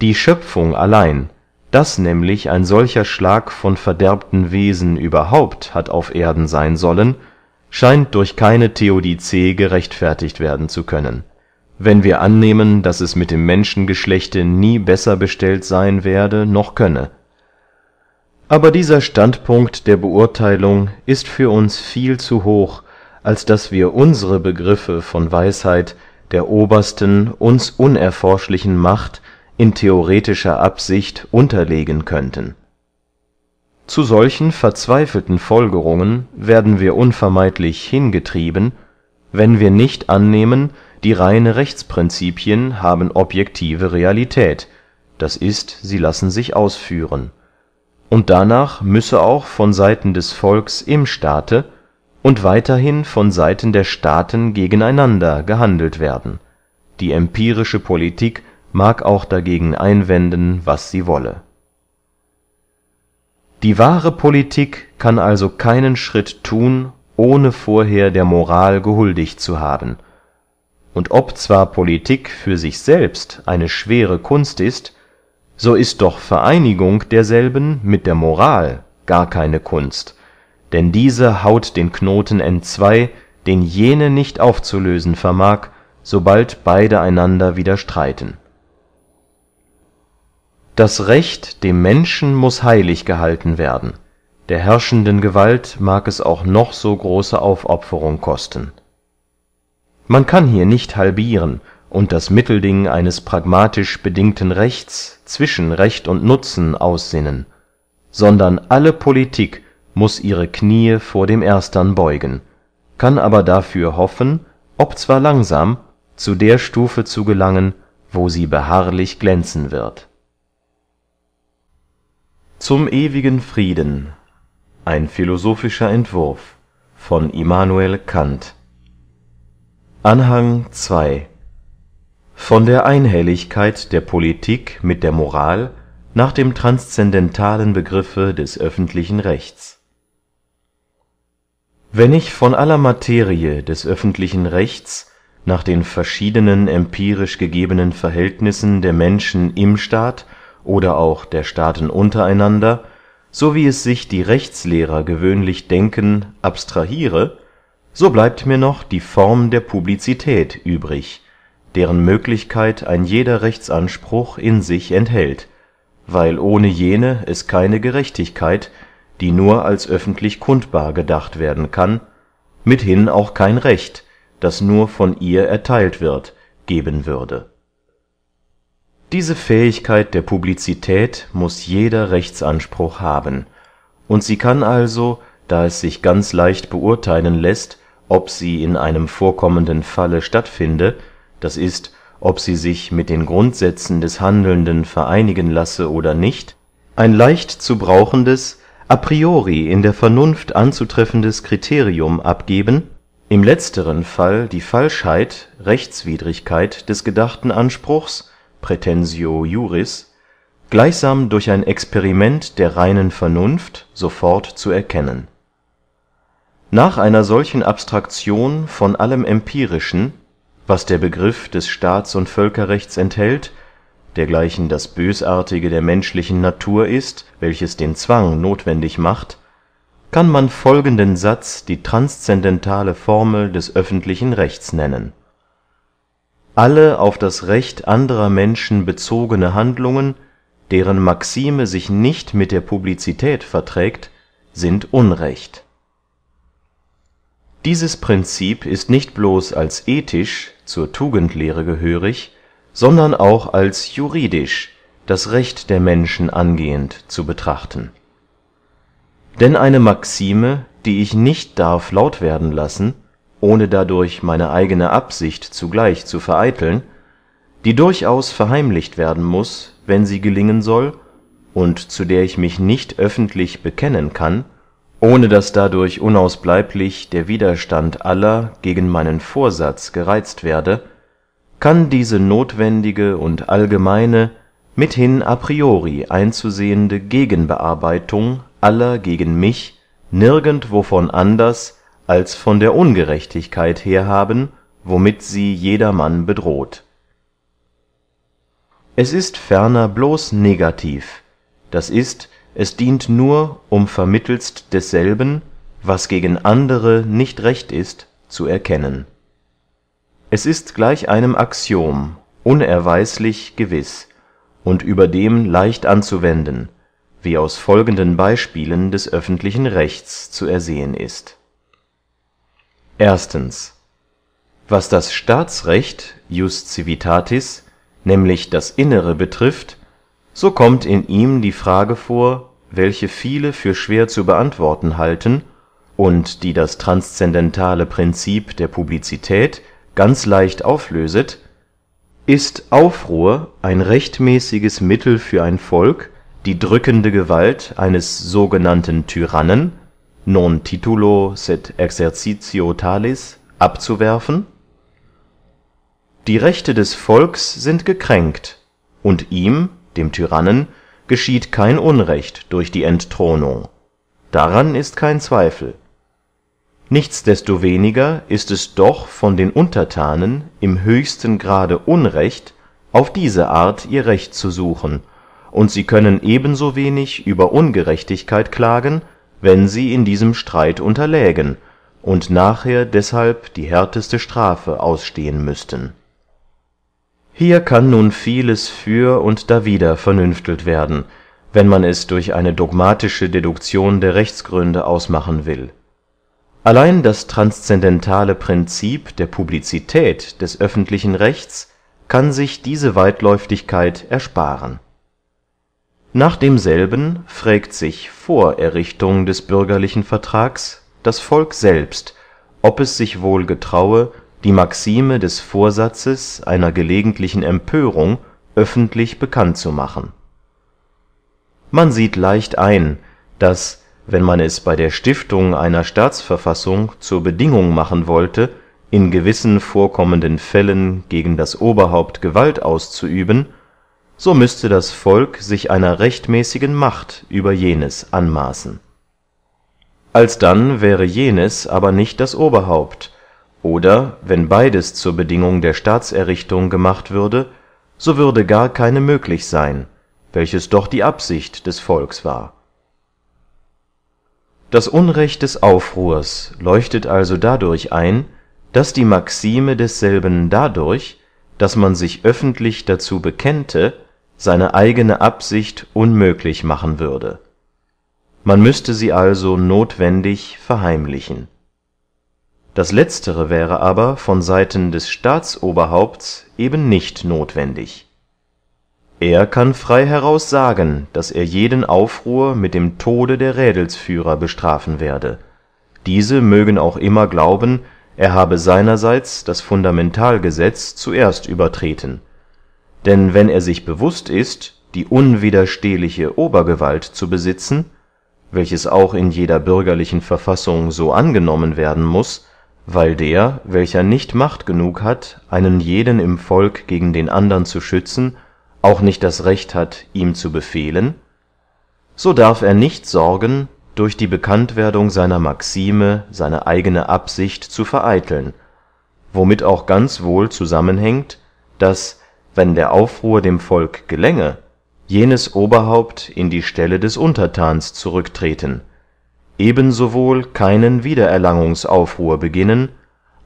die schöpfung allein daß nämlich ein solcher schlag von verderbten wesen überhaupt hat auf erden seyn sollen scheint durch keine theodicee gerechtfertigt werden zu können wenn wir annehmen daß es mit dem menschengeschlechte nie besser bestellt seyn werde noch könne aber dieser standpunkt der Beurteilung ist für uns viel zu hoch als daß wir unsere begriffe von weisheit der obersten uns unerforschlichen macht in theoretischer absicht unterlegen könnten zu solchen verzweifelten folgerungen werden wir unvermeidlich hingetrieben wenn wir nicht annehmen die reine rechtsprincipien haben objektive realität d i sie lassen sich ausführen und danach müsse auch von seiten des volks im staate und weiterhin von seiten der staaten gegen einander gehandelt werden die empirische politik mag auch dagegen einwenden was sie wolle die wahre politik kann also keinen schritt thun ohne vorher der moral gehuldigt zu haben und ob zwar politik für sich selbst eine schwere kunst ist so ist doch vereinigung derselben mit der moral gar keine kunst denn diese haut den knoten entzwei, den jene nicht aufzulösen vermag sobald beide einander widerstreiten das recht dem menschen muß heilig gehalten werden der herrschenden gewalt mag es auch noch so große aufopferung kosten man kann hier nicht halbieren, und das mittelding eines pragmatisch bedingten rechts zwischen recht und nutzen aussinnen sondern alle politik muß ihre Knie vor dem erstern beugen kann aber dafür hoffen ob zwar langsam zu der stufe zu gelangen wo sie beharrlich glänzen wird zum ewigen frieden ein philosophischer entwurf von immanuel kant anhang 2 von der einhelligkeit der politik mit der moral nach dem transscendentalen begriffe des öffentlichen rechts wenn ich von aller materie des öffentlichen rechts nach den verschiedenen empirisch gegebenen verhältnissen der menschen im staat oder auch der staaten unter einander so wie es sich die rechtslehrer gewöhnlich denken abstrahiere, so bleibt mir noch die form der publicität übrig deren möglichkeit ein jeder rechtsanspruch in sich enthält weil ohne jene es keine gerechtigkeit die nur als öffentlich kundbar gedacht werden kann mithin auch kein recht das nur von ihr erteilt wird geben würde diese fähigkeit der publicität muß jeder rechtsanspruch haben und sie kann also da es sich ganz leicht beurtheilen läßt ob sie in einem vorkommenden falle stattfinde, das ist, ob sie sich mit den grundsätzen des handelnden vereinigen lasse oder nicht ein leicht zu brauchendes a priori in der vernunft anzutreffendes Kriterium abgeben im letzteren fall die falschheit rechtswidrigkeit des gedachten anspruchs Prätensio Juris, gleichsam durch ein experiment der reinen vernunft sofort zu erkennen nach einer solchen Abstraktion von allem empirischen was der begriff des staats und völkerrechts enthält dergleichen das bösartige der menschlichen natur ist welches den zwang notwendig macht kann man folgenden satz die transscendentale formel des öffentlichen rechts nennen alle auf das recht anderer menschen bezogene handlungen deren maxime sich nicht mit der Publizität verträgt sind unrecht dieses prinzip ist nicht bloß als ethisch zur tugendlehre gehörig sondern auch als juridisch das recht der menschen angehend zu betrachten denn eine maxime die ich nicht darf laut werden lassen ohne dadurch meine eigene absicht zugleich zu vereiteln die durchaus verheimlicht werden muß wenn sie gelingen soll und zu der ich mich nicht öffentlich bekennen kann ohne daß dadurch unausbleiblich der widerstand aller gegen meinen vorsatz gereizt werde kann diese notwendige und allgemeine mithin a priori einzusehende gegenbearbeitung aller gegen mich nirgend wovon anders als von der ungerechtigkeit herhaben womit sie jedermann bedroht es ist ferner bloß negativ das ist, es dient nur um vermittelst desselben was gegen andere nicht recht ist zu erkennen es ist gleich einem axiom unerweislich gewiß und überdem leicht anzuwenden wie aus folgenden Beispielen des öffentlichen rechts zu ersehen ist was das staatsrecht Jus civitatis nämlich das innere betrifft so kommt in ihm die frage vor welche viele für schwer zu beantworten halten und die das transscendentale Prinzip der publicität ganz leicht auflöset ist aufruhr ein rechtmäßiges mittel für ein volk die drückende gewalt eines sogenannten tyrannen non titulo sed exercitio talis abzuwerfen die rechte des volks sind gekränkt und ihm dem tyrannen geschieht kein unrecht durch die entthronung daran ist kein zweifel nichtsdestoweniger ist es doch von den Untertanen im höchsten grade unrecht auf diese art ihr recht zu suchen und sie können ebenso wenig über ungerechtigkeit klagen wenn sie in diesem streit unterlägen und nachher deshalb die härteste strafe ausstehen müßten hier kann nun vieles für und dawider vernünftelt werden wenn man es durch eine dogmatische Deduktion der rechtsgründe ausmachen will allein das transscendentale Prinzip der publicität des öffentlichen rechts kann sich diese weitläuftigkeit ersparen nach demselben frägt sich vor errichtung des bürgerlichen vertrags das volk selbst ob es sich wohl getraue die maxime des vorsatzes einer gelegentlichen empörung öffentlich bekannt zu machen man sieht leicht ein daß wenn man es bei der stiftung einer staatsverfassung zur bedingung machen wollte in gewissen vorkommenden fällen gegen das oberhaupt gewalt auszuüben so müßte das volk sich einer rechtmäßigen macht über jenes anmaßen alsdann wäre jenes aber nicht das oberhaupt oder wenn beides zur bedingung der staatserrichtung gemacht würde so würde gar keine möglich sein, welches doch die absicht des volks war das unrecht des aufruhrs leuchtet also dadurch ein daß die maxime desselben dadurch daß man sich öffentlich dazu bekennte seine eigene absicht unmöglich machen würde man müßte sie also notwendig verheimlichen das letztere wäre aber von seiten des staatsoberhaupts eben nicht notwendig. er kann frei heraus sagen daß er jeden aufruhr mit dem tode der rädelsführer bestrafen werde diese mögen auch immer glauben er habe seinerseits das fundamentalgesetz zuerst übertreten denn wenn er sich bewußt ist die unwiderstehliche obergewalt zu besitzen welches auch in jeder bürgerlichen verfassung so angenommen werden muß weil der welcher nicht macht genug hat einen jeden im volk gegen den andern zu schützen auch nicht das recht hat ihm zu befehlen so darf er nicht sorgen durch die bekanntwerdung seiner maxime seine eigene absicht zu vereiteln womit auch ganz wohl zusammenhängt daß wenn der aufruhr dem volk gelänge jenes oberhaupt in die stelle des Untertans zurücktreten ebensowohl keinen wiedererlangungsaufruhr beginnen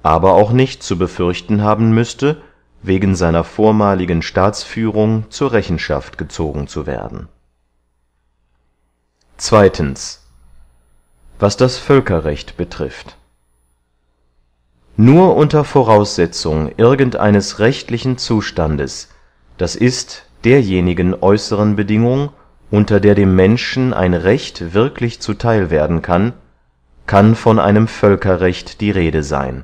aber auch nicht zu befürchten haben müßte wegen seiner vormaligen staatsführung zur rechenschaft gezogen zu werden Zweitens. was das völkerrecht betrifft nur unter voraussetzung irgendeines rechtlichen zustandes das ist derjenigen äußeren bedingung unter der dem menschen ein recht wirklich zu theil werden kann kann von einem völkerrecht die rede seyn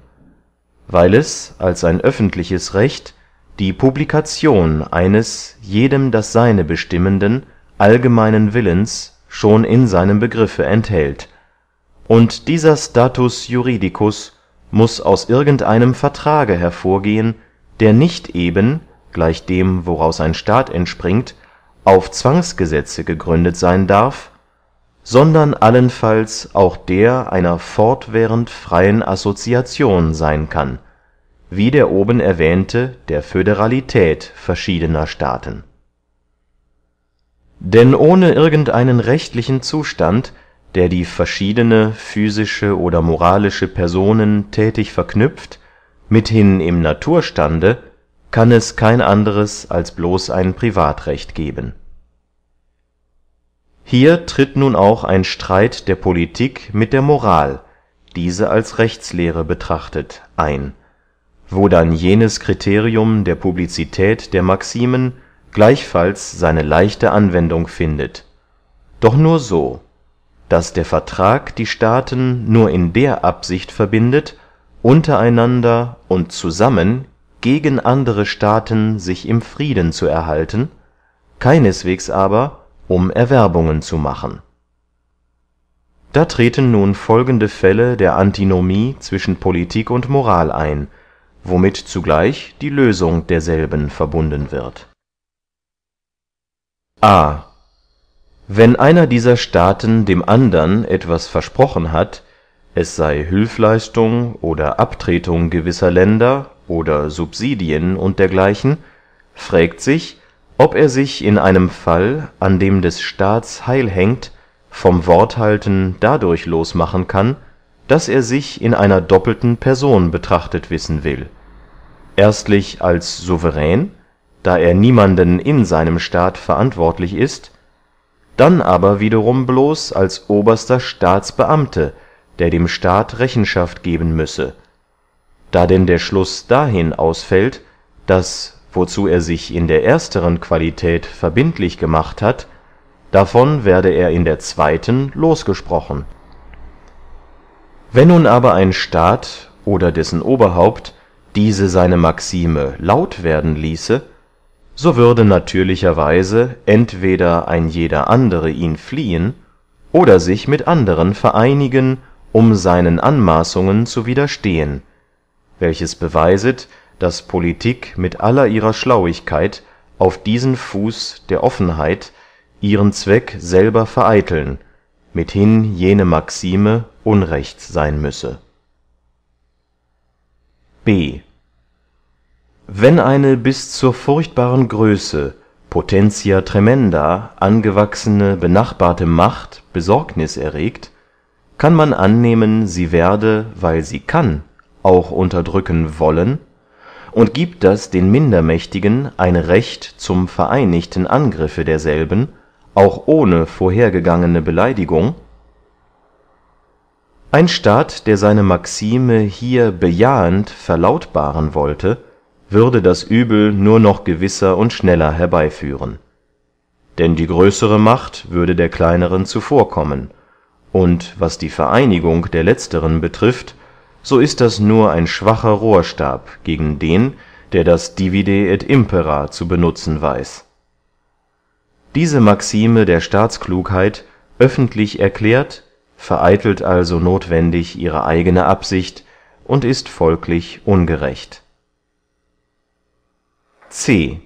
weil es als ein öffentliches recht die Publikation eines jedem das seine bestimmenden allgemeinen willens schon in seinem begriffe enthält und dieser status juridicus muß aus irgend einem vertrage hervorgehen der nicht eben gleich dem woraus ein staat entspringt auf Zwangsgesetze gegründet seyn darf sondern allenfalls auch der einer fortwährend freyen association seyn kann wie der oben erwähnte der föderalität verschiedener staaten denn ohne irgend einen rechtlichen zustand der die verschiedene physische oder moralische personen tätig verknüpft mithin im naturstande kann es kein anderes als bloß ein privatrecht geben hier tritt nun auch ein streit der politik mit der moral diese als rechtslehre betrachtet ein wo dann jenes Kriterium der publicität der maximen gleichfalls seine leichte anwendung findet doch nur so daß der vertrag die staaten nur in der absicht verbindet unter einander und zusammen gegen andere staaten sich im frieden zu erhalten keineswegs aber um erwerbungen zu machen da treten nun folgende fälle der antinomie zwischen politik und moral ein womit zugleich die lösung derselben verbunden wird a wenn einer dieser staaten dem andern etwas versprochen hat es sey hülfleistung oder abtretung gewisser länder oder subsidien und dergleichen, frägt sich ob er sich in einem fall an dem des staats heil hängt vom worthalten dadurch losmachen kann daß er sich in einer doppelten person betrachtet wissen will erstlich als Souverän, da er niemanden in seinem staat verantwortlich ist dann aber wiederum bloß als oberster staatsbeamte der dem staat rechenschaft geben müsse da denn der schluß dahin ausfällt daß wozu er sich in der ersteren qualität verbindlich gemacht hat davon werde er in der zweyten losgesprochen wenn nun aber ein staat oder dessen oberhaupt diese seine maxime laut werden ließe so würde natürlicherweise entweder ein jeder andere ihn fliehen oder sich mit anderen vereinigen um seinen anmaßungen zu widerstehen welches beweiset daß politik mit aller ihrer schlauigkeit auf diesen fuß der offenheit ihren zweck selber vereiteln mithin jene maxime Unrecht sein müsse b wenn eine bis zur furchtbaren größe potentia tremenda angewachsene benachbarte macht Besorgnis erregt kann man annehmen sie werde weil sie kann auch unterdrücken wollen und giebt das den mindermächtigen ein recht zum vereinigten angriffe derselben auch ohne vorhergegangene beleidigung ein staat der seine maxime hier bejahend verlautbaren wollte würde das übel nur noch gewisser und schneller herbeyführen denn die größere macht würde der kleineren zuvorkommen und was die vereinigung der letzteren betrifft so ist das nur ein schwacher rohrstab gegen den der das divide et impera zu benutzen weiß diese maxime der staatsklugheit öffentlich erklärt vereitelt also notwendig ihre eigene absicht und ist folglich ungerecht c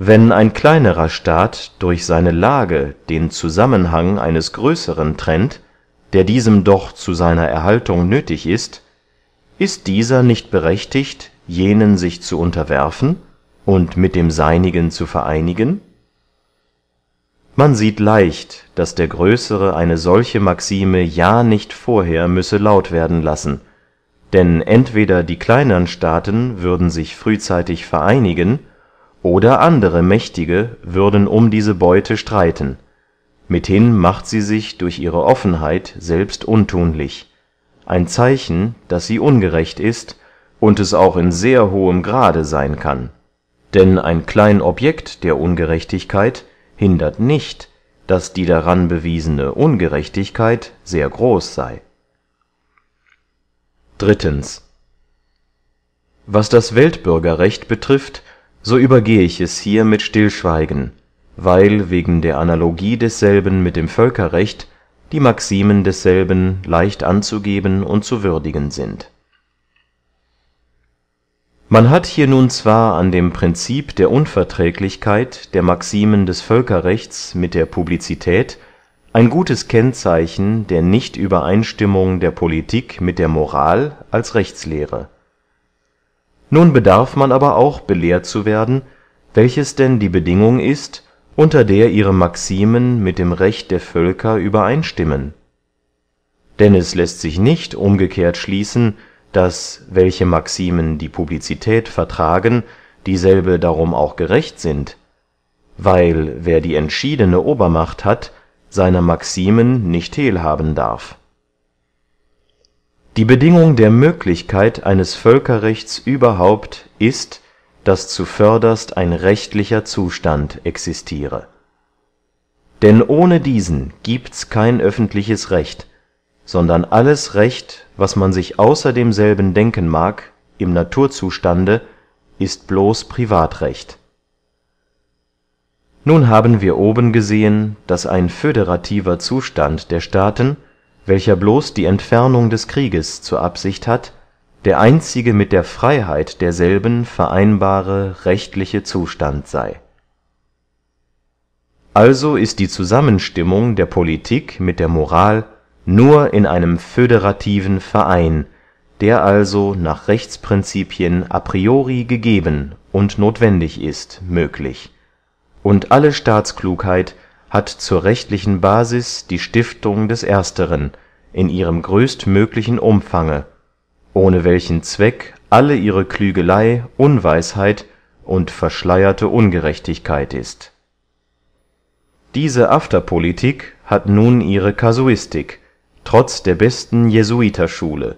wenn ein kleinerer staat durch seine lage den zusammenhang eines größeren trennt der diesem doch zu seiner erhaltung nöthig ist ist dieser nicht berechtigt jenen sich zu unterwerfen und mit dem seinigen zu vereinigen man sieht leicht daß der größere eine solche maxime ja nicht vorher müsse laut werden lassen denn entweder die kleinern staaten würden sich frühzeitig vereinigen oder andere mächtige würden um diese beute streiten mithin macht sie sich durch ihre offenheit selbst untunlich, ein zeichen daß sie ungerecht ist und es auch in sehr hohem grade sein kann denn ein klein Objekt der ungerechtigkeit hindert nicht daß die daran bewiesene ungerechtigkeit sehr groß sei. Drittens. was das weltbürgerrecht betrifft so übergehe ich es hier mit stillschweigen weil wegen der analogie desselben mit dem völkerrecht die maximen desselben leicht anzugeben und zu würdigen sind man hat hier nun zwar an dem prinzip der unverträglichkeit der maximen des völkerrechts mit der publicität ein gutes kennzeichen der nichtübereinstimmung der politik mit der moral als rechtslehre nun bedarf man aber auch belehrt zu werden welches denn die bedingung ist unter der ihre maximen mit dem recht der völker übereinstimmen denn es läßt sich nicht umgekehrt schließen daß welche maximen die publicität vertragen dieselbe darum auch gerecht sind weil wer die entschiedene obermacht hat seiner maximen nicht heel haben darf die bedingung der möglichkeit eines völkerrechts überhaupt ist daß zuvörderst ein rechtlicher zustand existiere. denn ohne diesen gibt's kein öffentliches recht sondern alles recht was man sich außer demselben denken mag im naturzustande ist bloß privatrecht nun haben wir oben gesehen daß ein föderativer zustand der staaten welcher bloß die entfernung des krieges zur absicht hat der einzige mit der Freiheit derselben vereinbare rechtliche zustand sei. also ist die zusammenstimmung der politik mit der moral nur in einem föderativen verein der also nach rechtsprincipien a priori gegeben und notwendig ist möglich und alle staatsklugheit hat zur rechtlichen basis die stiftung des ersteren in ihrem größtmöglichen umfange ohne welchen zweck alle ihre klügeley unweisheit und verschleierte ungerechtigkeit ist diese afterpolitik hat nun ihre Kasuistik, trotz der besten jesuiterschule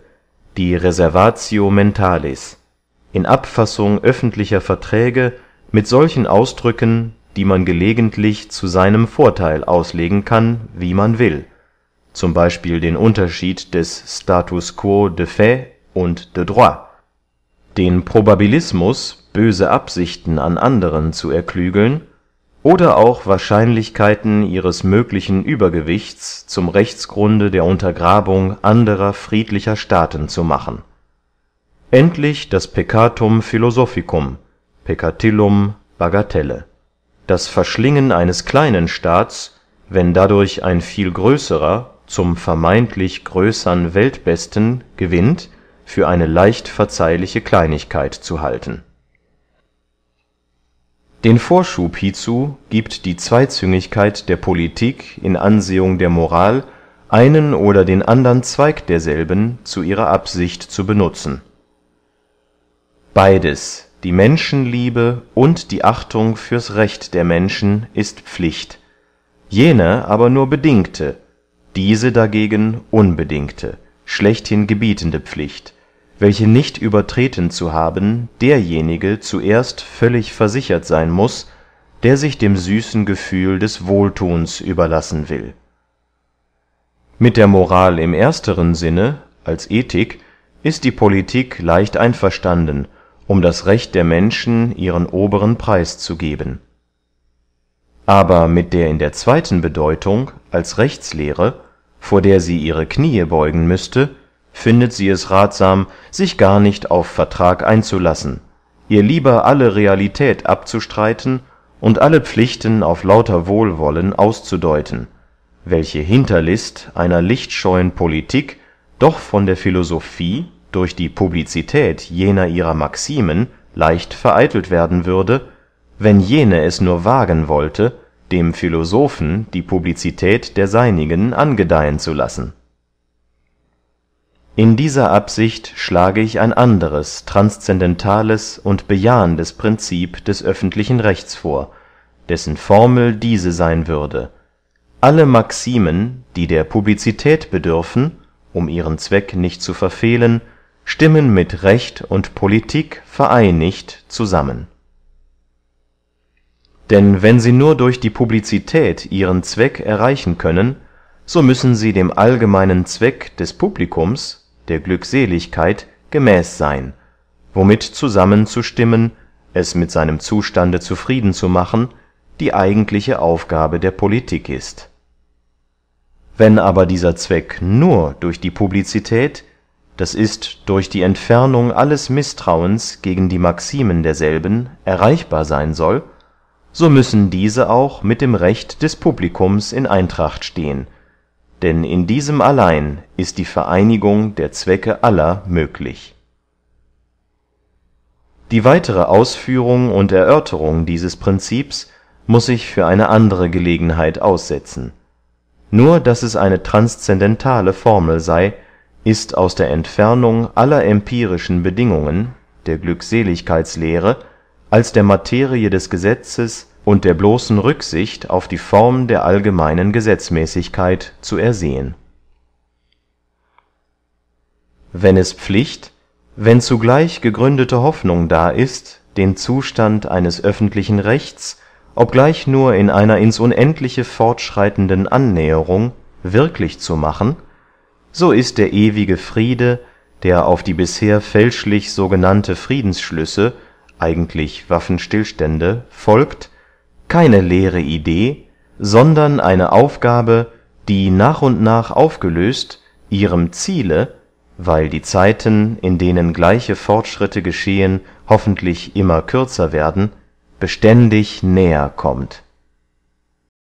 die reservatio mentalis in abfassung öffentlicher verträge mit solchen ausdrücken die man gelegentlich zu seinem vortheil auslegen kann wie man will z b den unterschied des status quo de und de droit den probabilismus böse absichten an anderen zu erklügeln oder auch wahrscheinlichkeiten ihres möglichen uebergewichts zum rechtsgrunde der untergrabung anderer friedlicher staaten zu machen endlich das peccatum philosophicum peccatillum bagatelle das verschlingen eines kleinen staats wenn dadurch ein viel größerer zum vermeintlich größern weltbesten gewinnt für eine leicht verzeihliche kleinigkeit zu halten den vorschub hiezu giebt die zweyzüngigkeit der politik in ansehung der moral einen oder den andern zweig derselben zu ihrer absicht zu benutzen Beides, die menschenliebe und die achtung für's recht der menschen ist pflicht jene aber nur bedingte diese dagegen unbedingte schlechthin gebietende pflicht welche nicht übertreten zu haben derjenige zuerst völlig versichert sein muß der sich dem süßen gefühl des Wohltuns überlassen will mit der moral im ersteren sinne als ethik ist die politik leicht einverstanden um das recht der menschen ihren oberen preis zu geben aber mit der in der zweiten bedeutung als rechtslehre vor der sie ihre Knie beugen müßte findet sie es ratsam, sich gar nicht auf vertrag einzulassen ihr lieber alle realität abzustreiten und alle pflichten auf lauter wohlwollen auszudeuten welche hinterlist einer lichtscheuen politik doch von der philosophie durch die Publizität jener ihrer maximen leicht vereitelt werden würde wenn jene es nur wagen wollte dem philosophen die Publizität der seinigen angedeihen zu lassen in dieser absicht schlage ich ein anderes transscendentales und bejahendes princip des öffentlichen rechts vor dessen formel diese sein würde alle maximen die der publicität bedürfen um ihren zweck nicht zu verfehlen stimmen mit recht und politik vereinigt zusammen denn wenn sie nur durch die publicität ihren zweck erreichen können so müssen sie dem allgemeinen zweck des publikums der glückseligkeit gemäß seyn womit zusammenzustimmen, es mit seinem zustande zufrieden zu machen die eigentliche aufgabe der politik ist wenn aber dieser zweck nur durch die publicität d i durch die entfernung alles mistrauens gegen die maximen derselben erreichbar seyn soll so müssen diese auch mit dem recht des Publikums in eintracht stehen denn in diesem allein ist die vereinigung der zwecke aller möglich die weitere ausführung und erörterung dieses Prinzips muß ich für eine andere gelegenheit aussetzen nur daß es eine transscendentale formel sei, ist aus der entfernung aller empirischen bedingungen der glückseligkeitslehre als der materie des gesetzes und der bloßen rücksicht auf die form der allgemeinen gesetzmäßigkeit zu ersehen wenn es pflicht wenn zugleich gegründete hoffnung da ist den zustand eines öffentlichen rechts obgleich nur in einer ins unendliche fortschreitenden annäherung wirklich zu machen so ist der ewige friede der auf die bisher fälschlich sogenannte friedensschlüsse eigentlich waffenstillstände folgt keine leere idee sondern eine aufgabe die nach und nach aufgelöst ihrem ziele weil die zeiten in denen gleiche fortschritte geschehen hoffentlich immer kürzer werden beständig näher kommt